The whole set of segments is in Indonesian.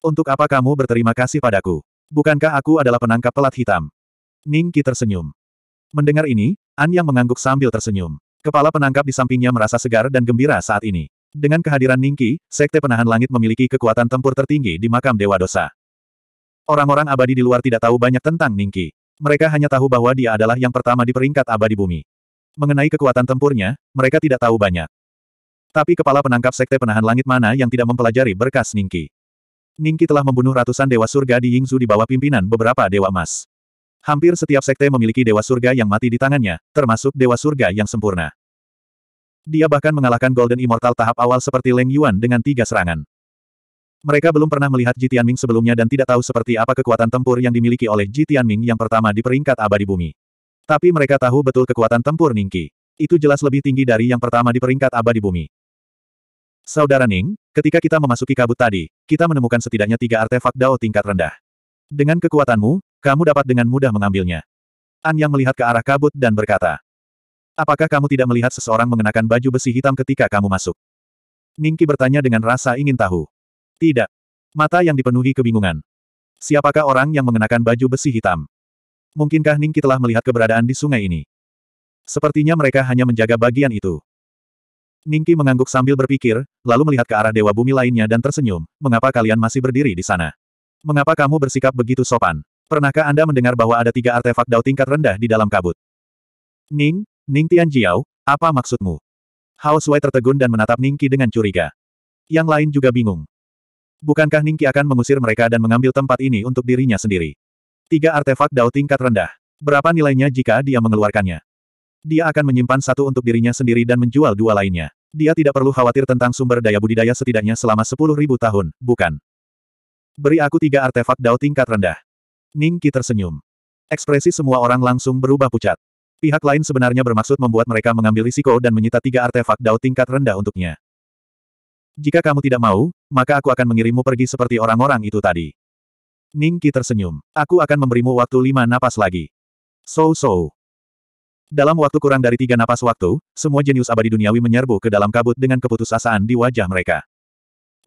Untuk apa kamu berterima kasih padaku? Bukankah aku adalah penangkap pelat hitam? Ning Qi tersenyum. Mendengar ini, An Yang mengangguk sambil tersenyum. Kepala penangkap di sampingnya merasa segar dan gembira saat ini. Dengan kehadiran Ning Qi, Sekte Penahan Langit memiliki kekuatan tempur tertinggi di makam Dewa Dosa. Orang-orang abadi di luar tidak tahu banyak tentang Ning Qi. Mereka hanya tahu bahwa dia adalah yang pertama di peringkat abadi bumi. Mengenai kekuatan tempurnya, mereka tidak tahu banyak. Tapi kepala penangkap Sekte Penahan Langit mana yang tidak mempelajari berkas Ning Ningki telah membunuh ratusan dewa surga di Yingzu di bawah pimpinan beberapa dewa emas. Hampir setiap sekte memiliki dewa surga yang mati di tangannya, termasuk dewa surga yang sempurna. Dia bahkan mengalahkan Golden Immortal tahap awal seperti Leng Yuan dengan tiga serangan. Mereka belum pernah melihat Ji Tianming sebelumnya dan tidak tahu seperti apa kekuatan tempur yang dimiliki oleh Ji Tianming yang pertama di peringkat abadi bumi. Tapi mereka tahu betul kekuatan tempur Ningki. Itu jelas lebih tinggi dari yang pertama di peringkat abadi bumi. Saudara Ning, ketika kita memasuki kabut tadi, kita menemukan setidaknya tiga artefak Dao tingkat rendah. Dengan kekuatanmu, kamu dapat dengan mudah mengambilnya. An Yang melihat ke arah kabut dan berkata, Apakah kamu tidak melihat seseorang mengenakan baju besi hitam ketika kamu masuk? Ningki bertanya dengan rasa ingin tahu. Tidak. Mata yang dipenuhi kebingungan. Siapakah orang yang mengenakan baju besi hitam? Mungkinkah Ningki telah melihat keberadaan di sungai ini? Sepertinya mereka hanya menjaga bagian itu. Ningki mengangguk sambil berpikir, lalu melihat ke arah dewa bumi lainnya dan tersenyum, mengapa kalian masih berdiri di sana? Mengapa kamu bersikap begitu sopan? Pernahkah Anda mendengar bahwa ada tiga artefak dao tingkat rendah di dalam kabut? Ning, Ning Tianjiao, apa maksudmu? Hao Sui tertegun dan menatap Ningki dengan curiga. Yang lain juga bingung. Bukankah Ningki akan mengusir mereka dan mengambil tempat ini untuk dirinya sendiri? Tiga artefak dao tingkat rendah. Berapa nilainya jika dia mengeluarkannya? Dia akan menyimpan satu untuk dirinya sendiri dan menjual dua lainnya. Dia tidak perlu khawatir tentang sumber daya budidaya setidaknya selama sepuluh ribu tahun, bukan? Beri aku tiga artefak dao tingkat rendah. Ning Qi tersenyum. Ekspresi semua orang langsung berubah pucat. Pihak lain sebenarnya bermaksud membuat mereka mengambil risiko dan menyita tiga artefak dao tingkat rendah untuknya. Jika kamu tidak mau, maka aku akan mengirimmu pergi seperti orang-orang itu tadi. Ning Qi tersenyum. Aku akan memberimu waktu lima napas lagi. So-so. Dalam waktu kurang dari tiga napas waktu, semua jenius abadi duniawi menyerbu ke dalam kabut dengan keputusasaan di wajah mereka.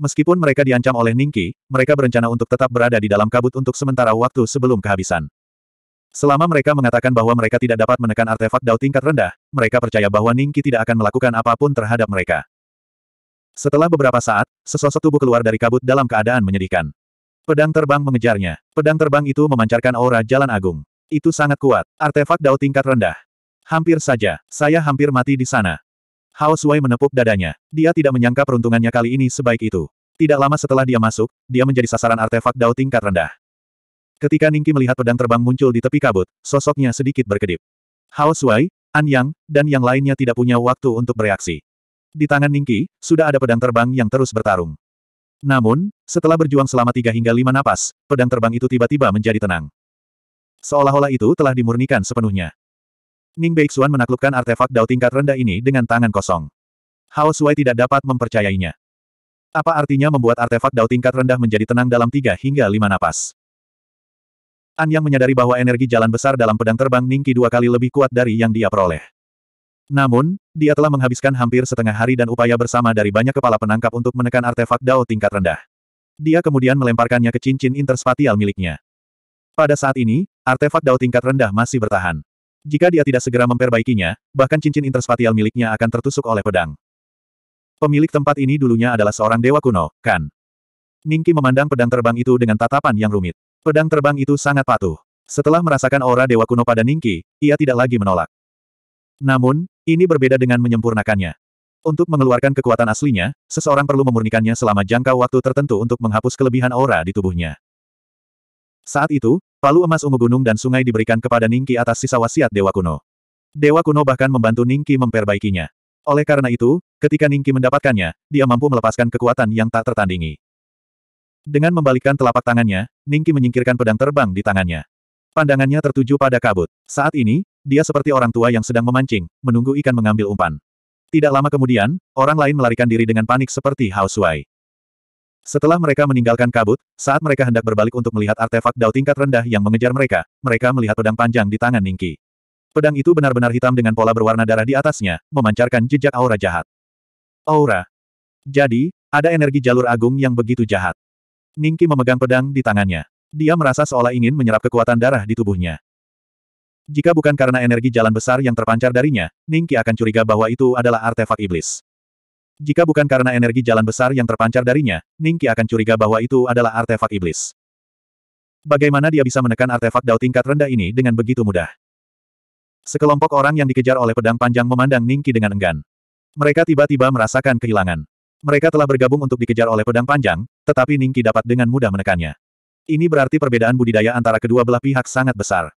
Meskipun mereka diancam oleh Ningki, mereka berencana untuk tetap berada di dalam kabut untuk sementara waktu sebelum kehabisan. Selama mereka mengatakan bahwa mereka tidak dapat menekan artefak dao tingkat rendah, mereka percaya bahwa Ningki tidak akan melakukan apapun terhadap mereka. Setelah beberapa saat, sesosok tubuh keluar dari kabut dalam keadaan menyedihkan. Pedang terbang mengejarnya. Pedang terbang itu memancarkan aura jalan agung. Itu sangat kuat. Artefak dao tingkat rendah. Hampir saja, saya hampir mati di sana. Hao Sui menepuk dadanya. Dia tidak menyangka peruntungannya kali ini sebaik itu. Tidak lama setelah dia masuk, dia menjadi sasaran artefak Dao tingkat rendah. Ketika Ningki melihat pedang terbang muncul di tepi kabut, sosoknya sedikit berkedip. Hao Sui, An Yang, dan yang lainnya tidak punya waktu untuk bereaksi. Di tangan Ningki, sudah ada pedang terbang yang terus bertarung. Namun, setelah berjuang selama tiga hingga lima napas, pedang terbang itu tiba-tiba menjadi tenang. Seolah-olah itu telah dimurnikan sepenuhnya. Ning Beixuan menaklukkan artefak Dao tingkat rendah ini dengan tangan kosong. Hao Sui tidak dapat mempercayainya. Apa artinya membuat artefak Dao tingkat rendah menjadi tenang dalam tiga hingga lima napas? An Yang menyadari bahwa energi jalan besar dalam pedang terbang Ningki dua kali lebih kuat dari yang dia peroleh. Namun, dia telah menghabiskan hampir setengah hari dan upaya bersama dari banyak kepala penangkap untuk menekan artefak Dao tingkat rendah. Dia kemudian melemparkannya ke cincin interspatial miliknya. Pada saat ini, artefak Dao tingkat rendah masih bertahan. Jika dia tidak segera memperbaikinya, bahkan cincin interspatial miliknya akan tertusuk oleh pedang. Pemilik tempat ini dulunya adalah seorang dewa kuno, kan? Ningki memandang pedang terbang itu dengan tatapan yang rumit. Pedang terbang itu sangat patuh. Setelah merasakan aura dewa kuno pada Ningki, ia tidak lagi menolak. Namun, ini berbeda dengan menyempurnakannya. Untuk mengeluarkan kekuatan aslinya, seseorang perlu memurnikannya selama jangka waktu tertentu untuk menghapus kelebihan aura di tubuhnya. Saat itu, palu emas ungu gunung dan sungai diberikan kepada Ningki atas sisa wasiat Dewa Kuno. Dewa Kuno bahkan membantu Ningki memperbaikinya. Oleh karena itu, ketika Ningki mendapatkannya, dia mampu melepaskan kekuatan yang tak tertandingi. Dengan membalikkan telapak tangannya, Ningki menyingkirkan pedang terbang di tangannya. Pandangannya tertuju pada kabut. Saat ini, dia seperti orang tua yang sedang memancing, menunggu ikan mengambil umpan. Tidak lama kemudian, orang lain melarikan diri dengan panik seperti Hao Suai. Setelah mereka meninggalkan kabut, saat mereka hendak berbalik untuk melihat artefak dao tingkat rendah yang mengejar mereka, mereka melihat pedang panjang di tangan Ningki. Pedang itu benar-benar hitam dengan pola berwarna darah di atasnya, memancarkan jejak aura jahat. Aura. Jadi, ada energi jalur agung yang begitu jahat. Ningki memegang pedang di tangannya. Dia merasa seolah ingin menyerap kekuatan darah di tubuhnya. Jika bukan karena energi jalan besar yang terpancar darinya, Ningki akan curiga bahwa itu adalah artefak iblis. Jika bukan karena energi jalan besar yang terpancar darinya, Ningki akan curiga bahwa itu adalah artefak iblis. Bagaimana dia bisa menekan artefak dao tingkat rendah ini dengan begitu mudah? Sekelompok orang yang dikejar oleh pedang panjang memandang Ningki dengan enggan. Mereka tiba-tiba merasakan kehilangan. Mereka telah bergabung untuk dikejar oleh pedang panjang, tetapi Ningki dapat dengan mudah menekannya. Ini berarti perbedaan budidaya antara kedua belah pihak sangat besar.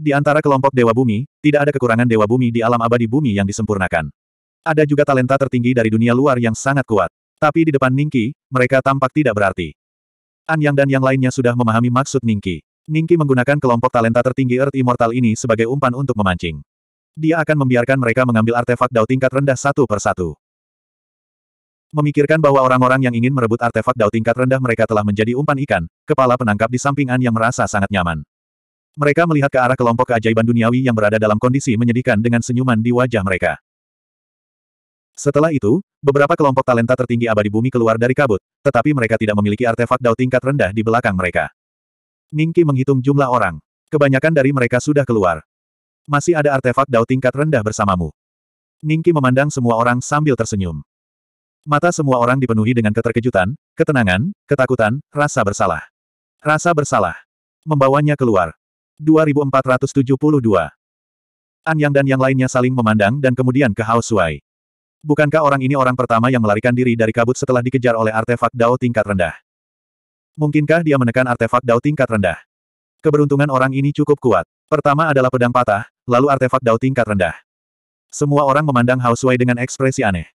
Di antara kelompok Dewa Bumi, tidak ada kekurangan Dewa Bumi di alam abadi bumi yang disempurnakan. Ada juga talenta tertinggi dari dunia luar yang sangat kuat. Tapi di depan Ningki, mereka tampak tidak berarti. An Yang dan yang lainnya sudah memahami maksud Ningki. Ningki menggunakan kelompok talenta tertinggi Earth Immortal ini sebagai umpan untuk memancing. Dia akan membiarkan mereka mengambil artefak Dao tingkat rendah satu per satu. Memikirkan bahwa orang-orang yang ingin merebut artefak dao tingkat rendah mereka telah menjadi umpan ikan, kepala penangkap di samping An yang merasa sangat nyaman. Mereka melihat ke arah kelompok keajaiban duniawi yang berada dalam kondisi menyedihkan dengan senyuman di wajah mereka. Setelah itu, beberapa kelompok talenta tertinggi abadi bumi keluar dari kabut, tetapi mereka tidak memiliki artefak dao tingkat rendah di belakang mereka. Ningki menghitung jumlah orang. Kebanyakan dari mereka sudah keluar. Masih ada artefak dao tingkat rendah bersamamu. Ningki memandang semua orang sambil tersenyum. Mata semua orang dipenuhi dengan keterkejutan, ketenangan, ketakutan, rasa bersalah. Rasa bersalah. Membawanya keluar. 2472. An Yang dan yang lainnya saling memandang dan kemudian ke Hao Suai. Bukankah orang ini orang pertama yang melarikan diri dari kabut setelah dikejar oleh artefak Dao tingkat rendah? Mungkinkah dia menekan artefak Dao tingkat rendah? Keberuntungan orang ini cukup kuat. Pertama adalah pedang patah, lalu artefak Dao tingkat rendah. Semua orang memandang Hao Sui dengan ekspresi aneh.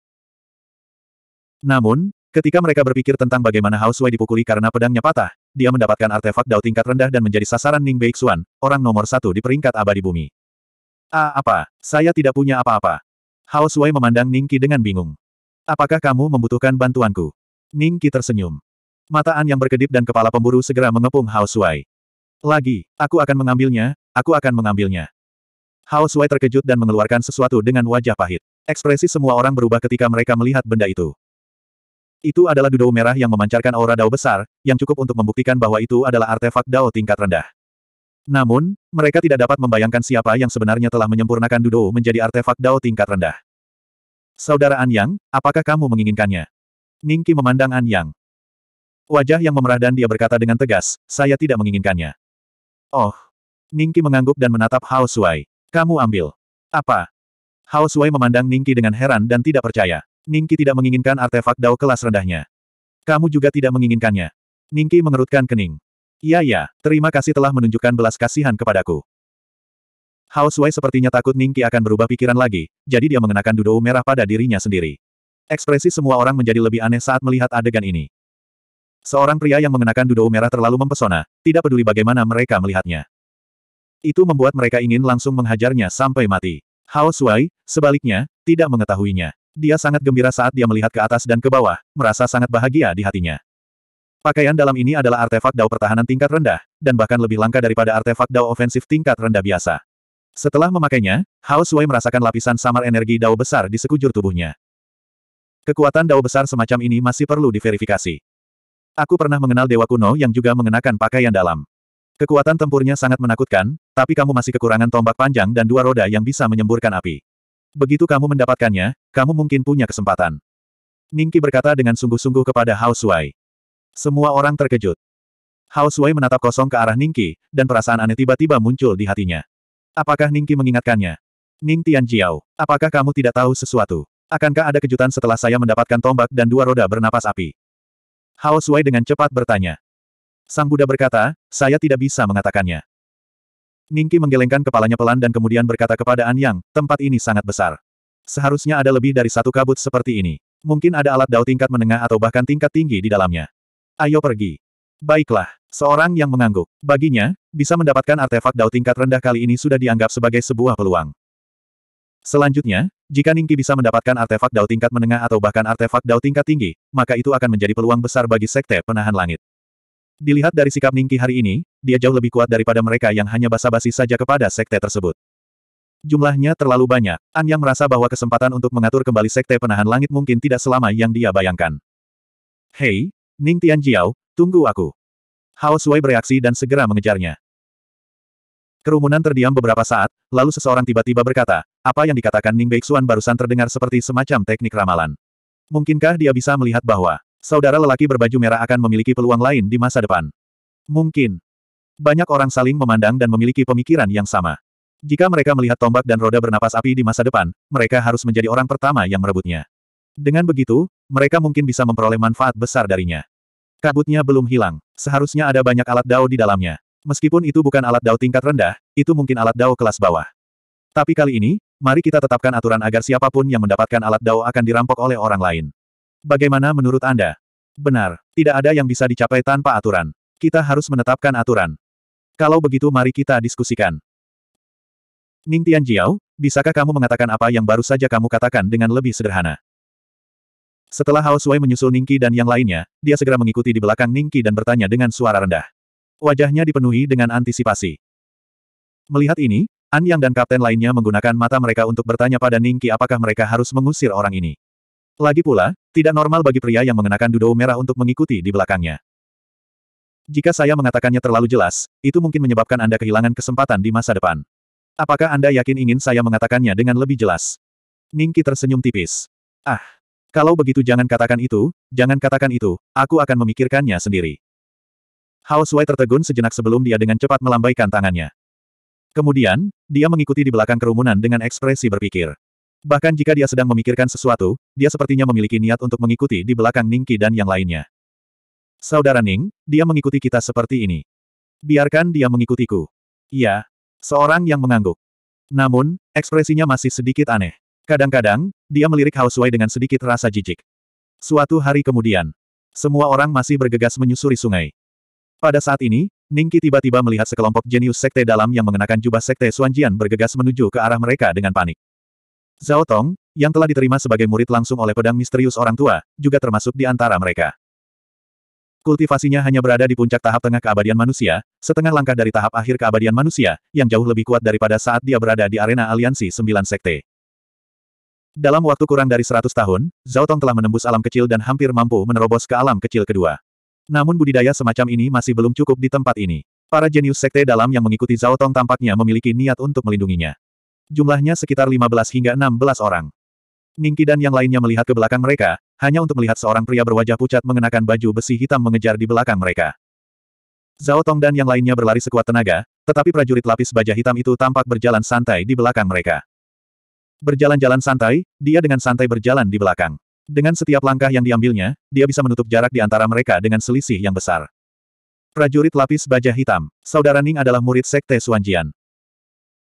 Namun, ketika mereka berpikir tentang bagaimana Hao Sui dipukuli karena pedangnya patah, dia mendapatkan artefak Dao tingkat rendah dan menjadi sasaran Ning Beixuan, orang nomor satu di peringkat abadi bumi. Ah apa, saya tidak punya apa-apa. Hao Sui memandang Ningki dengan bingung. Apakah kamu membutuhkan bantuanku? Ningki tersenyum. Mataan yang berkedip dan kepala pemburu segera mengepung Hao Sui. Lagi, aku akan mengambilnya, aku akan mengambilnya. Hao Sui terkejut dan mengeluarkan sesuatu dengan wajah pahit. Ekspresi semua orang berubah ketika mereka melihat benda itu. Itu adalah dudau merah yang memancarkan aura dao besar, yang cukup untuk membuktikan bahwa itu adalah artefak dao tingkat rendah. Namun, mereka tidak dapat membayangkan siapa yang sebenarnya telah menyempurnakan Dudo menjadi artefak Dao tingkat rendah. Saudara An Yang, apakah kamu menginginkannya? Ningki memandang An Yang. Wajah yang memerah dan dia berkata dengan tegas, saya tidak menginginkannya. Oh. Ningki mengangguk dan menatap Hao Sui. Kamu ambil. Apa? Hao Sui memandang Ningki dengan heran dan tidak percaya. Ningki tidak menginginkan artefak Dao kelas rendahnya. Kamu juga tidak menginginkannya. Ningki mengerutkan kening. Iya ya, terima kasih telah menunjukkan belas kasihan kepadaku. Hao Sui sepertinya takut Ningki akan berubah pikiran lagi, jadi dia mengenakan dudou merah pada dirinya sendiri. Ekspresi semua orang menjadi lebih aneh saat melihat adegan ini. Seorang pria yang mengenakan dudou merah terlalu mempesona, tidak peduli bagaimana mereka melihatnya. Itu membuat mereka ingin langsung menghajarnya sampai mati. Hao Sui, sebaliknya, tidak mengetahuinya. Dia sangat gembira saat dia melihat ke atas dan ke bawah, merasa sangat bahagia di hatinya. Pakaian dalam ini adalah artefak dao pertahanan tingkat rendah, dan bahkan lebih langka daripada artefak dao ofensif tingkat rendah biasa. Setelah memakainya, Hao Sui merasakan lapisan samar energi dao besar di sekujur tubuhnya. Kekuatan dao besar semacam ini masih perlu diverifikasi. Aku pernah mengenal dewa kuno yang juga mengenakan pakaian dalam. Kekuatan tempurnya sangat menakutkan, tapi kamu masih kekurangan tombak panjang dan dua roda yang bisa menyemburkan api. Begitu kamu mendapatkannya, kamu mungkin punya kesempatan. Ningki berkata dengan sungguh-sungguh kepada Hao Suai. Semua orang terkejut. Hao Sui menatap kosong ke arah Ningqi, dan perasaan aneh tiba-tiba muncul di hatinya. Apakah Ningqi mengingatkannya? Ning Tianjiao, apakah kamu tidak tahu sesuatu? Akankah ada kejutan setelah saya mendapatkan tombak dan dua roda bernapas api? Hao Sui dengan cepat bertanya. Sang Buddha berkata, saya tidak bisa mengatakannya. Ningki menggelengkan kepalanya pelan dan kemudian berkata kepada An Yang, tempat ini sangat besar. Seharusnya ada lebih dari satu kabut seperti ini. Mungkin ada alat dao tingkat menengah atau bahkan tingkat tinggi di dalamnya. Ayo pergi. Baiklah, seorang yang mengangguk. Baginya, bisa mendapatkan artefak dao tingkat rendah kali ini sudah dianggap sebagai sebuah peluang. Selanjutnya, jika Ningki bisa mendapatkan artefak dao tingkat menengah atau bahkan artefak dao tingkat tinggi, maka itu akan menjadi peluang besar bagi Sekte Penahan Langit. Dilihat dari sikap Ningki hari ini, dia jauh lebih kuat daripada mereka yang hanya basa-basi saja kepada Sekte tersebut. Jumlahnya terlalu banyak, An yang merasa bahwa kesempatan untuk mengatur kembali Sekte Penahan Langit mungkin tidak selama yang dia bayangkan. Hei, Ning Tian Jiao, tunggu aku. Hao Sui bereaksi dan segera mengejarnya. Kerumunan terdiam beberapa saat, lalu seseorang tiba-tiba berkata, apa yang dikatakan Ning Beixuan barusan terdengar seperti semacam teknik ramalan. Mungkinkah dia bisa melihat bahwa saudara lelaki berbaju merah akan memiliki peluang lain di masa depan? Mungkin. Banyak orang saling memandang dan memiliki pemikiran yang sama. Jika mereka melihat tombak dan roda bernapas api di masa depan, mereka harus menjadi orang pertama yang merebutnya. Dengan begitu, mereka mungkin bisa memperoleh manfaat besar darinya. Kabutnya belum hilang. Seharusnya ada banyak alat dao di dalamnya. Meskipun itu bukan alat dao tingkat rendah, itu mungkin alat dao kelas bawah. Tapi kali ini, mari kita tetapkan aturan agar siapapun yang mendapatkan alat dao akan dirampok oleh orang lain. Bagaimana menurut Anda? Benar, tidak ada yang bisa dicapai tanpa aturan. Kita harus menetapkan aturan. Kalau begitu mari kita diskusikan. Ning Tianjiao, bisakah kamu mengatakan apa yang baru saja kamu katakan dengan lebih sederhana? Setelah Hao Sui menyusul Ningki dan yang lainnya, dia segera mengikuti di belakang Ningki dan bertanya dengan suara rendah. Wajahnya dipenuhi dengan antisipasi. Melihat ini, An Yang dan kapten lainnya menggunakan mata mereka untuk bertanya pada Ningki apakah mereka harus mengusir orang ini. Lagi pula, tidak normal bagi pria yang mengenakan dudou merah untuk mengikuti di belakangnya. Jika saya mengatakannya terlalu jelas, itu mungkin menyebabkan Anda kehilangan kesempatan di masa depan. Apakah Anda yakin ingin saya mengatakannya dengan lebih jelas? Ningki tersenyum tipis. Ah, kalau begitu jangan katakan itu, jangan katakan itu, aku akan memikirkannya sendiri. Hao Sui tertegun sejenak sebelum dia dengan cepat melambaikan tangannya. Kemudian, dia mengikuti di belakang kerumunan dengan ekspresi berpikir. Bahkan jika dia sedang memikirkan sesuatu, dia sepertinya memiliki niat untuk mengikuti di belakang Ningki dan yang lainnya. Saudara Ning, dia mengikuti kita seperti ini. Biarkan dia mengikutiku. Iya. Seorang yang mengangguk. Namun, ekspresinya masih sedikit aneh. Kadang-kadang, dia melirik Haosui dengan sedikit rasa jijik. Suatu hari kemudian, semua orang masih bergegas menyusuri sungai. Pada saat ini, Ningki tiba-tiba melihat sekelompok jenius sekte dalam yang mengenakan jubah sekte Suanjian bergegas menuju ke arah mereka dengan panik. Zhao Tong, yang telah diterima sebagai murid langsung oleh pedang misterius orang tua, juga termasuk di antara mereka. Kultivasinya hanya berada di puncak tahap tengah keabadian manusia, setengah langkah dari tahap akhir keabadian manusia, yang jauh lebih kuat daripada saat dia berada di arena aliansi sembilan sekte. Dalam waktu kurang dari 100 tahun, Zhao Tong telah menembus alam kecil dan hampir mampu menerobos ke alam kecil kedua. Namun budidaya semacam ini masih belum cukup di tempat ini. Para jenius sekte dalam yang mengikuti Zhao Tong tampaknya memiliki niat untuk melindunginya. Jumlahnya sekitar 15 hingga 16 orang. Ningki dan yang lainnya melihat ke belakang mereka, hanya untuk melihat seorang pria berwajah pucat mengenakan baju besi hitam mengejar di belakang mereka. Zhao Tong dan yang lainnya berlari sekuat tenaga, tetapi prajurit lapis baja hitam itu tampak berjalan santai di belakang mereka. Berjalan-jalan santai, dia dengan santai berjalan di belakang. Dengan setiap langkah yang diambilnya, dia bisa menutup jarak di antara mereka dengan selisih yang besar. Prajurit lapis baja hitam, saudara Ning adalah murid sekte Suanjian.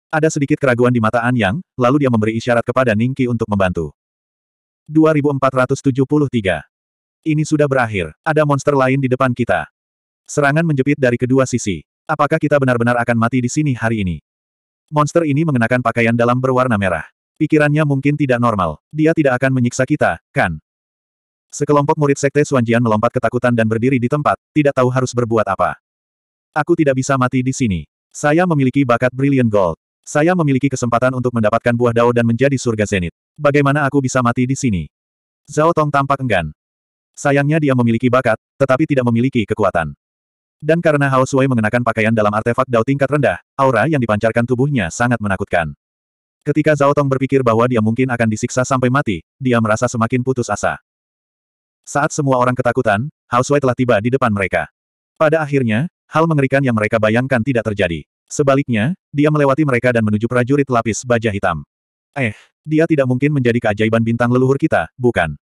Ada sedikit keraguan di mata An Yang, lalu dia memberi isyarat kepada Ning Qi untuk membantu. 2473. Ini sudah berakhir. Ada monster lain di depan kita. Serangan menjepit dari kedua sisi. Apakah kita benar-benar akan mati di sini hari ini? Monster ini mengenakan pakaian dalam berwarna merah. Pikirannya mungkin tidak normal. Dia tidak akan menyiksa kita, kan? Sekelompok murid sekte Suanjian melompat ketakutan dan berdiri di tempat, tidak tahu harus berbuat apa. Aku tidak bisa mati di sini. Saya memiliki bakat Brilliant Gold. Saya memiliki kesempatan untuk mendapatkan buah dao dan menjadi surga zenit. Bagaimana aku bisa mati di sini? Zhao Tong tampak enggan. Sayangnya dia memiliki bakat, tetapi tidak memiliki kekuatan. Dan karena Hao Sui mengenakan pakaian dalam artefak dao tingkat rendah, aura yang dipancarkan tubuhnya sangat menakutkan. Ketika Zhao Tong berpikir bahwa dia mungkin akan disiksa sampai mati, dia merasa semakin putus asa. Saat semua orang ketakutan, Hao Sui telah tiba di depan mereka. Pada akhirnya, hal mengerikan yang mereka bayangkan tidak terjadi. Sebaliknya, dia melewati mereka dan menuju prajurit lapis baja hitam. Eh, dia tidak mungkin menjadi keajaiban bintang leluhur kita, bukan?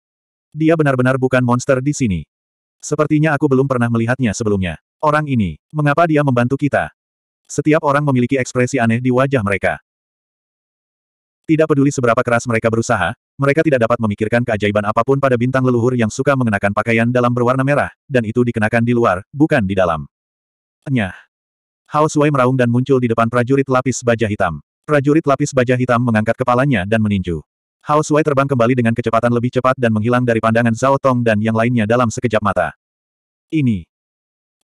Dia benar-benar bukan monster di sini. Sepertinya aku belum pernah melihatnya sebelumnya. Orang ini, mengapa dia membantu kita? Setiap orang memiliki ekspresi aneh di wajah mereka. Tidak peduli seberapa keras mereka berusaha, mereka tidak dapat memikirkan keajaiban apapun pada bintang leluhur yang suka mengenakan pakaian dalam berwarna merah, dan itu dikenakan di luar, bukan di dalam. Nyah. Hao Sui meraung dan muncul di depan prajurit lapis baja hitam. Prajurit lapis baja hitam mengangkat kepalanya dan meninju. Hao Sui terbang kembali dengan kecepatan lebih cepat dan menghilang dari pandangan Zhao Tong dan yang lainnya dalam sekejap mata. Ini.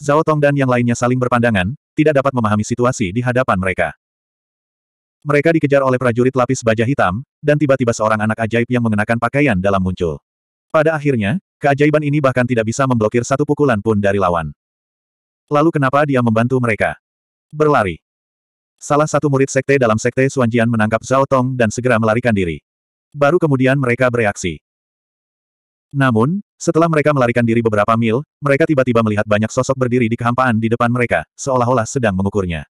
Zhao Tong dan yang lainnya saling berpandangan, tidak dapat memahami situasi di hadapan mereka. Mereka dikejar oleh prajurit lapis baja hitam, dan tiba-tiba seorang anak ajaib yang mengenakan pakaian dalam muncul. Pada akhirnya, keajaiban ini bahkan tidak bisa memblokir satu pukulan pun dari lawan. Lalu kenapa dia membantu mereka? Berlari. Salah satu murid sekte dalam sekte Suanjian menangkap Zhao Tong dan segera melarikan diri. Baru kemudian mereka bereaksi. Namun, setelah mereka melarikan diri beberapa mil, mereka tiba-tiba melihat banyak sosok berdiri di kehampaan di depan mereka, seolah-olah sedang mengukurnya.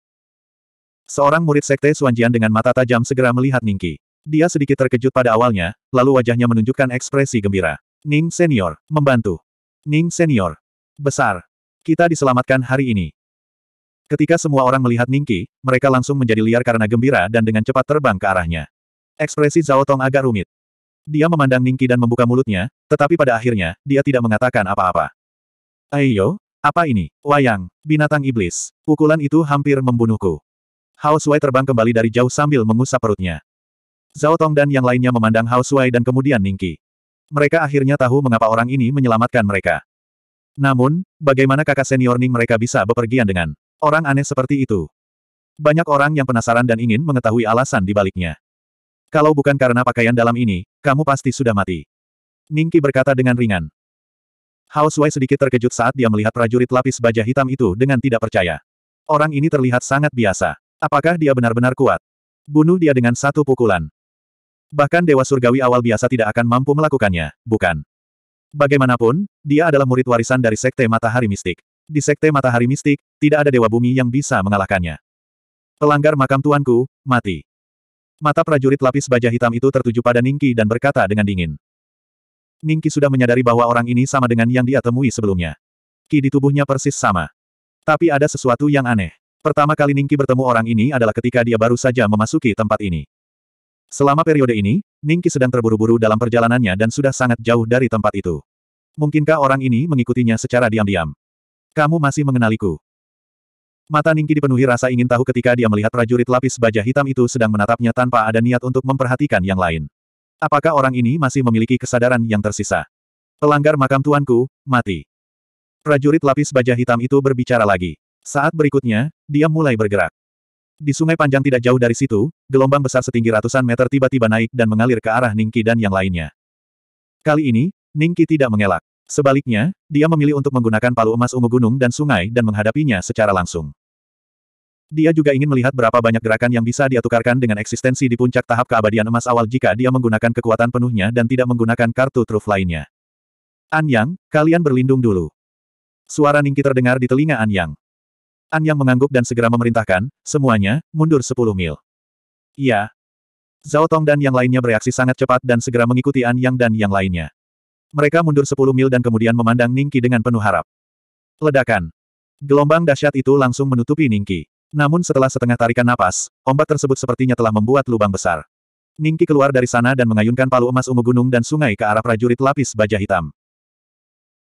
Seorang murid sekte Suanjian dengan mata tajam segera melihat Ningki. Dia sedikit terkejut pada awalnya, lalu wajahnya menunjukkan ekspresi gembira. Ning Senior, membantu. Ning Senior. Besar. Kita diselamatkan hari ini. Ketika semua orang melihat Ningki, mereka langsung menjadi liar karena gembira dan dengan cepat terbang ke arahnya. Ekspresi Zhao Tong agak rumit. Dia memandang Ningki dan membuka mulutnya, tetapi pada akhirnya, dia tidak mengatakan apa-apa. Ayo, apa ini? Wayang, binatang iblis. Pukulan itu hampir membunuhku. Hao Sui terbang kembali dari jauh sambil mengusap perutnya. Zhao Tong dan yang lainnya memandang Hao Sui dan kemudian Ningki. Mereka akhirnya tahu mengapa orang ini menyelamatkan mereka. Namun, bagaimana kakak senior Ning mereka bisa bepergian dengan orang aneh seperti itu? Banyak orang yang penasaran dan ingin mengetahui alasan di baliknya. Kalau bukan karena pakaian dalam ini, kamu pasti sudah mati. Ningki berkata dengan ringan. Hao Sui sedikit terkejut saat dia melihat prajurit lapis baja hitam itu dengan tidak percaya. Orang ini terlihat sangat biasa. Apakah dia benar-benar kuat? Bunuh dia dengan satu pukulan. Bahkan Dewa Surgawi awal biasa tidak akan mampu melakukannya, bukan? Bagaimanapun, dia adalah murid warisan dari Sekte Matahari Mistik. Di Sekte Matahari Mistik, tidak ada Dewa Bumi yang bisa mengalahkannya. Pelanggar makam tuanku, mati. Mata prajurit lapis baja hitam itu tertuju pada Ningki dan berkata dengan dingin. Ningki sudah menyadari bahwa orang ini sama dengan yang dia temui sebelumnya. Ki di tubuhnya persis sama. Tapi ada sesuatu yang aneh. Pertama kali Ningki bertemu orang ini adalah ketika dia baru saja memasuki tempat ini. Selama periode ini, Ningki sedang terburu-buru dalam perjalanannya dan sudah sangat jauh dari tempat itu. Mungkinkah orang ini mengikutinya secara diam-diam? Kamu masih mengenaliku. Mata Ningki dipenuhi rasa ingin tahu ketika dia melihat prajurit lapis baja hitam itu sedang menatapnya tanpa ada niat untuk memperhatikan yang lain. Apakah orang ini masih memiliki kesadaran yang tersisa? Pelanggar makam tuanku, mati. Prajurit lapis baja hitam itu berbicara lagi. Saat berikutnya, dia mulai bergerak. Di sungai panjang tidak jauh dari situ, gelombang besar setinggi ratusan meter tiba-tiba naik dan mengalir ke arah Ningki dan yang lainnya. Kali ini, Ningki tidak mengelak. Sebaliknya, dia memilih untuk menggunakan palu emas ungu gunung dan sungai dan menghadapinya secara langsung. Dia juga ingin melihat berapa banyak gerakan yang bisa dia tukarkan dengan eksistensi di puncak tahap keabadian emas awal jika dia menggunakan kekuatan penuhnya dan tidak menggunakan kartu truf lainnya. An Yang, kalian berlindung dulu. Suara Ningki terdengar di telinga An Yang. An Yang mengangguk dan segera memerintahkan, semuanya, mundur 10 mil. Iya. Zhao Tong dan yang lainnya bereaksi sangat cepat dan segera mengikuti An Yang dan yang lainnya. Mereka mundur 10 mil dan kemudian memandang Ningki dengan penuh harap. Ledakan. Gelombang dahsyat itu langsung menutupi Ningki. Namun setelah setengah tarikan napas, ombak tersebut sepertinya telah membuat lubang besar. Ningki keluar dari sana dan mengayunkan palu emas ungu gunung dan sungai ke arah prajurit lapis baja hitam.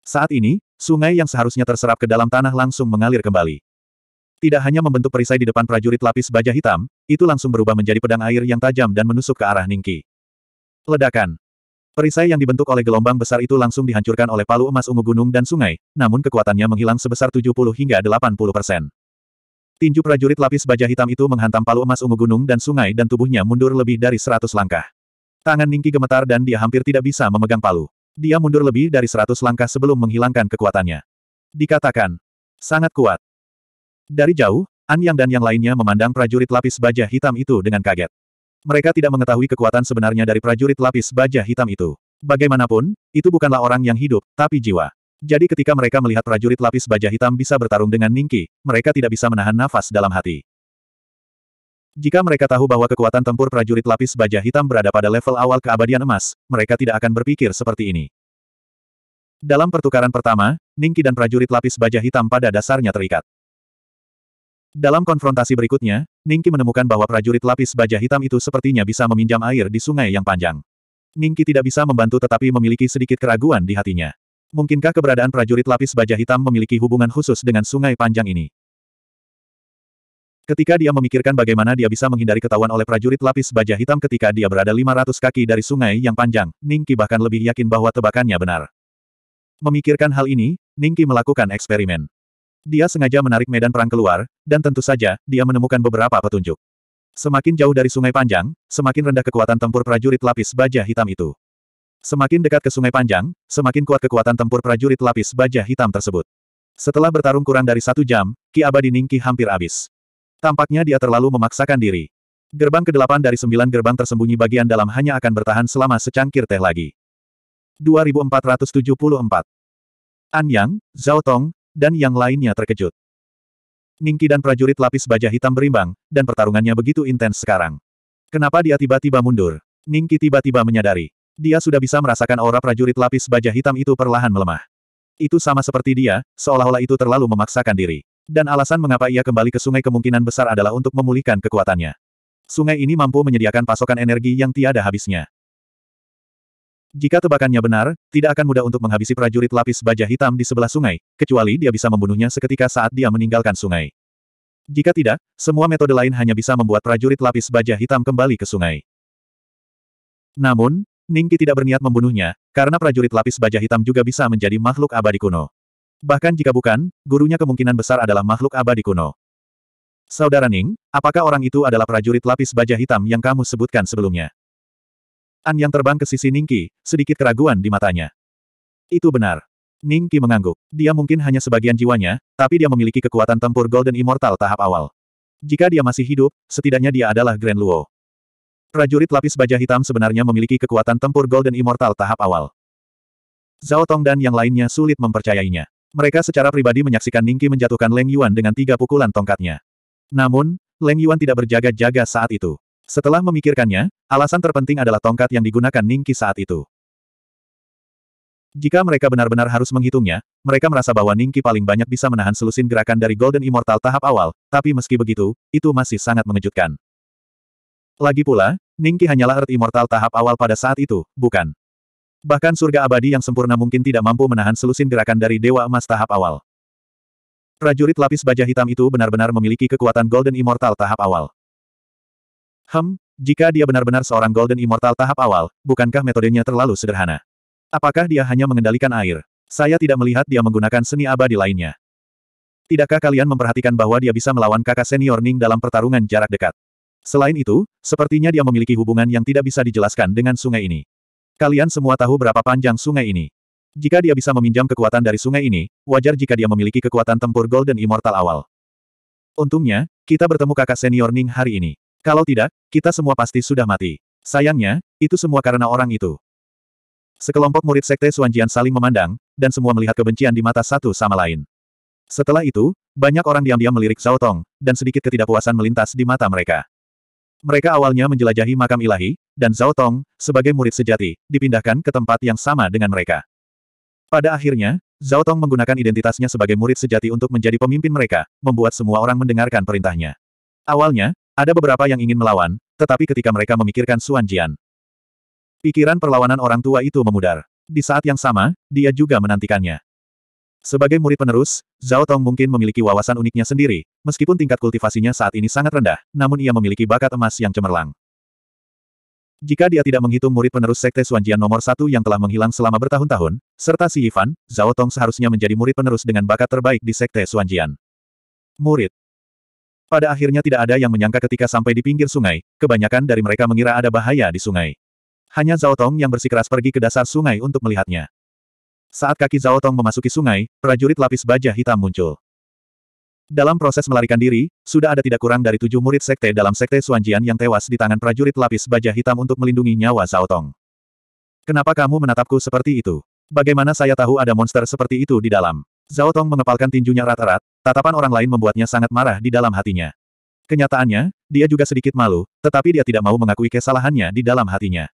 Saat ini, sungai yang seharusnya terserap ke dalam tanah langsung mengalir kembali. Tidak hanya membentuk perisai di depan prajurit lapis baja hitam, itu langsung berubah menjadi pedang air yang tajam dan menusuk ke arah Ningki. Ledakan. Perisai yang dibentuk oleh gelombang besar itu langsung dihancurkan oleh palu emas ungu gunung dan sungai, namun kekuatannya menghilang sebesar 70 hingga 80 persen. Tinju prajurit lapis baja hitam itu menghantam palu emas ungu gunung dan sungai dan tubuhnya mundur lebih dari 100 langkah. Tangan Ningki gemetar dan dia hampir tidak bisa memegang palu. Dia mundur lebih dari 100 langkah sebelum menghilangkan kekuatannya. Dikatakan, sangat kuat. Dari jauh, An Yang dan yang lainnya memandang prajurit lapis baja hitam itu dengan kaget. Mereka tidak mengetahui kekuatan sebenarnya dari prajurit lapis baja hitam itu. Bagaimanapun, itu bukanlah orang yang hidup, tapi jiwa. Jadi ketika mereka melihat prajurit lapis baja hitam bisa bertarung dengan Ningki, mereka tidak bisa menahan nafas dalam hati. Jika mereka tahu bahwa kekuatan tempur prajurit lapis baja hitam berada pada level awal keabadian emas, mereka tidak akan berpikir seperti ini. Dalam pertukaran pertama, Ningki dan prajurit lapis baja hitam pada dasarnya terikat. Dalam konfrontasi berikutnya, Ningki menemukan bahwa prajurit lapis baja hitam itu sepertinya bisa meminjam air di sungai yang panjang. Ningki tidak bisa membantu tetapi memiliki sedikit keraguan di hatinya. Mungkinkah keberadaan prajurit lapis baja hitam memiliki hubungan khusus dengan sungai panjang ini? Ketika dia memikirkan bagaimana dia bisa menghindari ketahuan oleh prajurit lapis baja hitam ketika dia berada 500 kaki dari sungai yang panjang, Ningki bahkan lebih yakin bahwa tebakannya benar. Memikirkan hal ini, Ningki melakukan eksperimen. Dia sengaja menarik medan perang keluar, dan tentu saja, dia menemukan beberapa petunjuk. Semakin jauh dari sungai panjang, semakin rendah kekuatan tempur prajurit lapis baja hitam itu. Semakin dekat ke sungai panjang, semakin kuat kekuatan tempur prajurit lapis baja hitam tersebut. Setelah bertarung kurang dari satu jam, Ki Abadi Ningki hampir habis. Tampaknya dia terlalu memaksakan diri. Gerbang ke-8 dari sembilan gerbang tersembunyi bagian dalam hanya akan bertahan selama secangkir teh lagi. 2474 An Yang, Zhao Tong, dan yang lainnya terkejut. Ningki dan prajurit lapis baja hitam berimbang, dan pertarungannya begitu intens sekarang. Kenapa dia tiba-tiba mundur? Ningki tiba-tiba menyadari. Dia sudah bisa merasakan aura prajurit lapis baja hitam itu perlahan melemah. Itu sama seperti dia, seolah-olah itu terlalu memaksakan diri. Dan alasan mengapa ia kembali ke sungai kemungkinan besar adalah untuk memulihkan kekuatannya. Sungai ini mampu menyediakan pasokan energi yang tiada habisnya. Jika tebakannya benar, tidak akan mudah untuk menghabisi prajurit lapis baja hitam di sebelah sungai, kecuali dia bisa membunuhnya seketika saat dia meninggalkan sungai. Jika tidak, semua metode lain hanya bisa membuat prajurit lapis baja hitam kembali ke sungai. Namun, Ningki tidak berniat membunuhnya, karena prajurit lapis baja hitam juga bisa menjadi makhluk abadi kuno. Bahkan jika bukan, gurunya kemungkinan besar adalah makhluk abadi kuno. Saudara Ning, apakah orang itu adalah prajurit lapis baja hitam yang kamu sebutkan sebelumnya? An yang terbang ke sisi Ningki, sedikit keraguan di matanya. Itu benar. Ningki mengangguk. Dia mungkin hanya sebagian jiwanya, tapi dia memiliki kekuatan tempur Golden Immortal tahap awal. Jika dia masih hidup, setidaknya dia adalah Grand Luo. Prajurit lapis baja hitam sebenarnya memiliki kekuatan tempur Golden Immortal tahap awal. Zhao Tong dan yang lainnya sulit mempercayainya. Mereka secara pribadi menyaksikan Ningki menjatuhkan Leng Yuan dengan tiga pukulan tongkatnya. Namun, Leng Yuan tidak berjaga-jaga saat itu. Setelah memikirkannya, alasan terpenting adalah tongkat yang digunakan Ningki saat itu. Jika mereka benar-benar harus menghitungnya, mereka merasa bahwa Ningki paling banyak bisa menahan selusin gerakan dari Golden Immortal tahap awal, tapi meski begitu, itu masih sangat mengejutkan. Lagi pula, Ningki hanyalah Earth Immortal tahap awal pada saat itu, bukan? Bahkan surga abadi yang sempurna mungkin tidak mampu menahan selusin gerakan dari Dewa Emas tahap awal. Prajurit lapis baja hitam itu benar-benar memiliki kekuatan Golden Immortal tahap awal. Hem, jika dia benar-benar seorang Golden Immortal tahap awal, bukankah metodenya terlalu sederhana? Apakah dia hanya mengendalikan air? Saya tidak melihat dia menggunakan seni abadi lainnya. Tidakkah kalian memperhatikan bahwa dia bisa melawan kakak senior Ning dalam pertarungan jarak dekat? Selain itu, sepertinya dia memiliki hubungan yang tidak bisa dijelaskan dengan sungai ini. Kalian semua tahu berapa panjang sungai ini. Jika dia bisa meminjam kekuatan dari sungai ini, wajar jika dia memiliki kekuatan tempur Golden Immortal awal. Untungnya, kita bertemu kakak senior Ning hari ini. Kalau tidak, kita semua pasti sudah mati. Sayangnya, itu semua karena orang itu. Sekelompok murid sekte Suanjian saling memandang, dan semua melihat kebencian di mata satu sama lain. Setelah itu, banyak orang diam-diam melirik Zhao Tong, dan sedikit ketidakpuasan melintas di mata mereka. Mereka awalnya menjelajahi makam ilahi, dan Zhao Tong, sebagai murid sejati, dipindahkan ke tempat yang sama dengan mereka. Pada akhirnya, Zhao Tong menggunakan identitasnya sebagai murid sejati untuk menjadi pemimpin mereka, membuat semua orang mendengarkan perintahnya. Awalnya, ada beberapa yang ingin melawan, tetapi ketika mereka memikirkan Xuan Jian, pikiran perlawanan orang tua itu memudar. Di saat yang sama, dia juga menantikannya. Sebagai murid penerus, Zhao Tong mungkin memiliki wawasan uniknya sendiri, meskipun tingkat kultivasinya saat ini sangat rendah, namun ia memiliki bakat emas yang cemerlang. Jika dia tidak menghitung murid penerus Sekte Suanjian nomor satu yang telah menghilang selama bertahun-tahun, serta si Yifan, Zhao Tong seharusnya menjadi murid penerus dengan bakat terbaik di Sekte Suanjian. Murid pada akhirnya tidak ada yang menyangka ketika sampai di pinggir sungai, kebanyakan dari mereka mengira ada bahaya di sungai. Hanya Zhao Tong yang bersikeras pergi ke dasar sungai untuk melihatnya. Saat kaki Zhao Tong memasuki sungai, prajurit lapis baja hitam muncul. Dalam proses melarikan diri, sudah ada tidak kurang dari tujuh murid sekte dalam sekte Suanjian yang tewas di tangan prajurit lapis baja hitam untuk melindungi nyawa Zhao Tong. Kenapa kamu menatapku seperti itu? Bagaimana saya tahu ada monster seperti itu di dalam? Zhao Tong mengepalkan tinjunya rata-rat, tatapan orang lain membuatnya sangat marah di dalam hatinya. Kenyataannya, dia juga sedikit malu, tetapi dia tidak mau mengakui kesalahannya di dalam hatinya.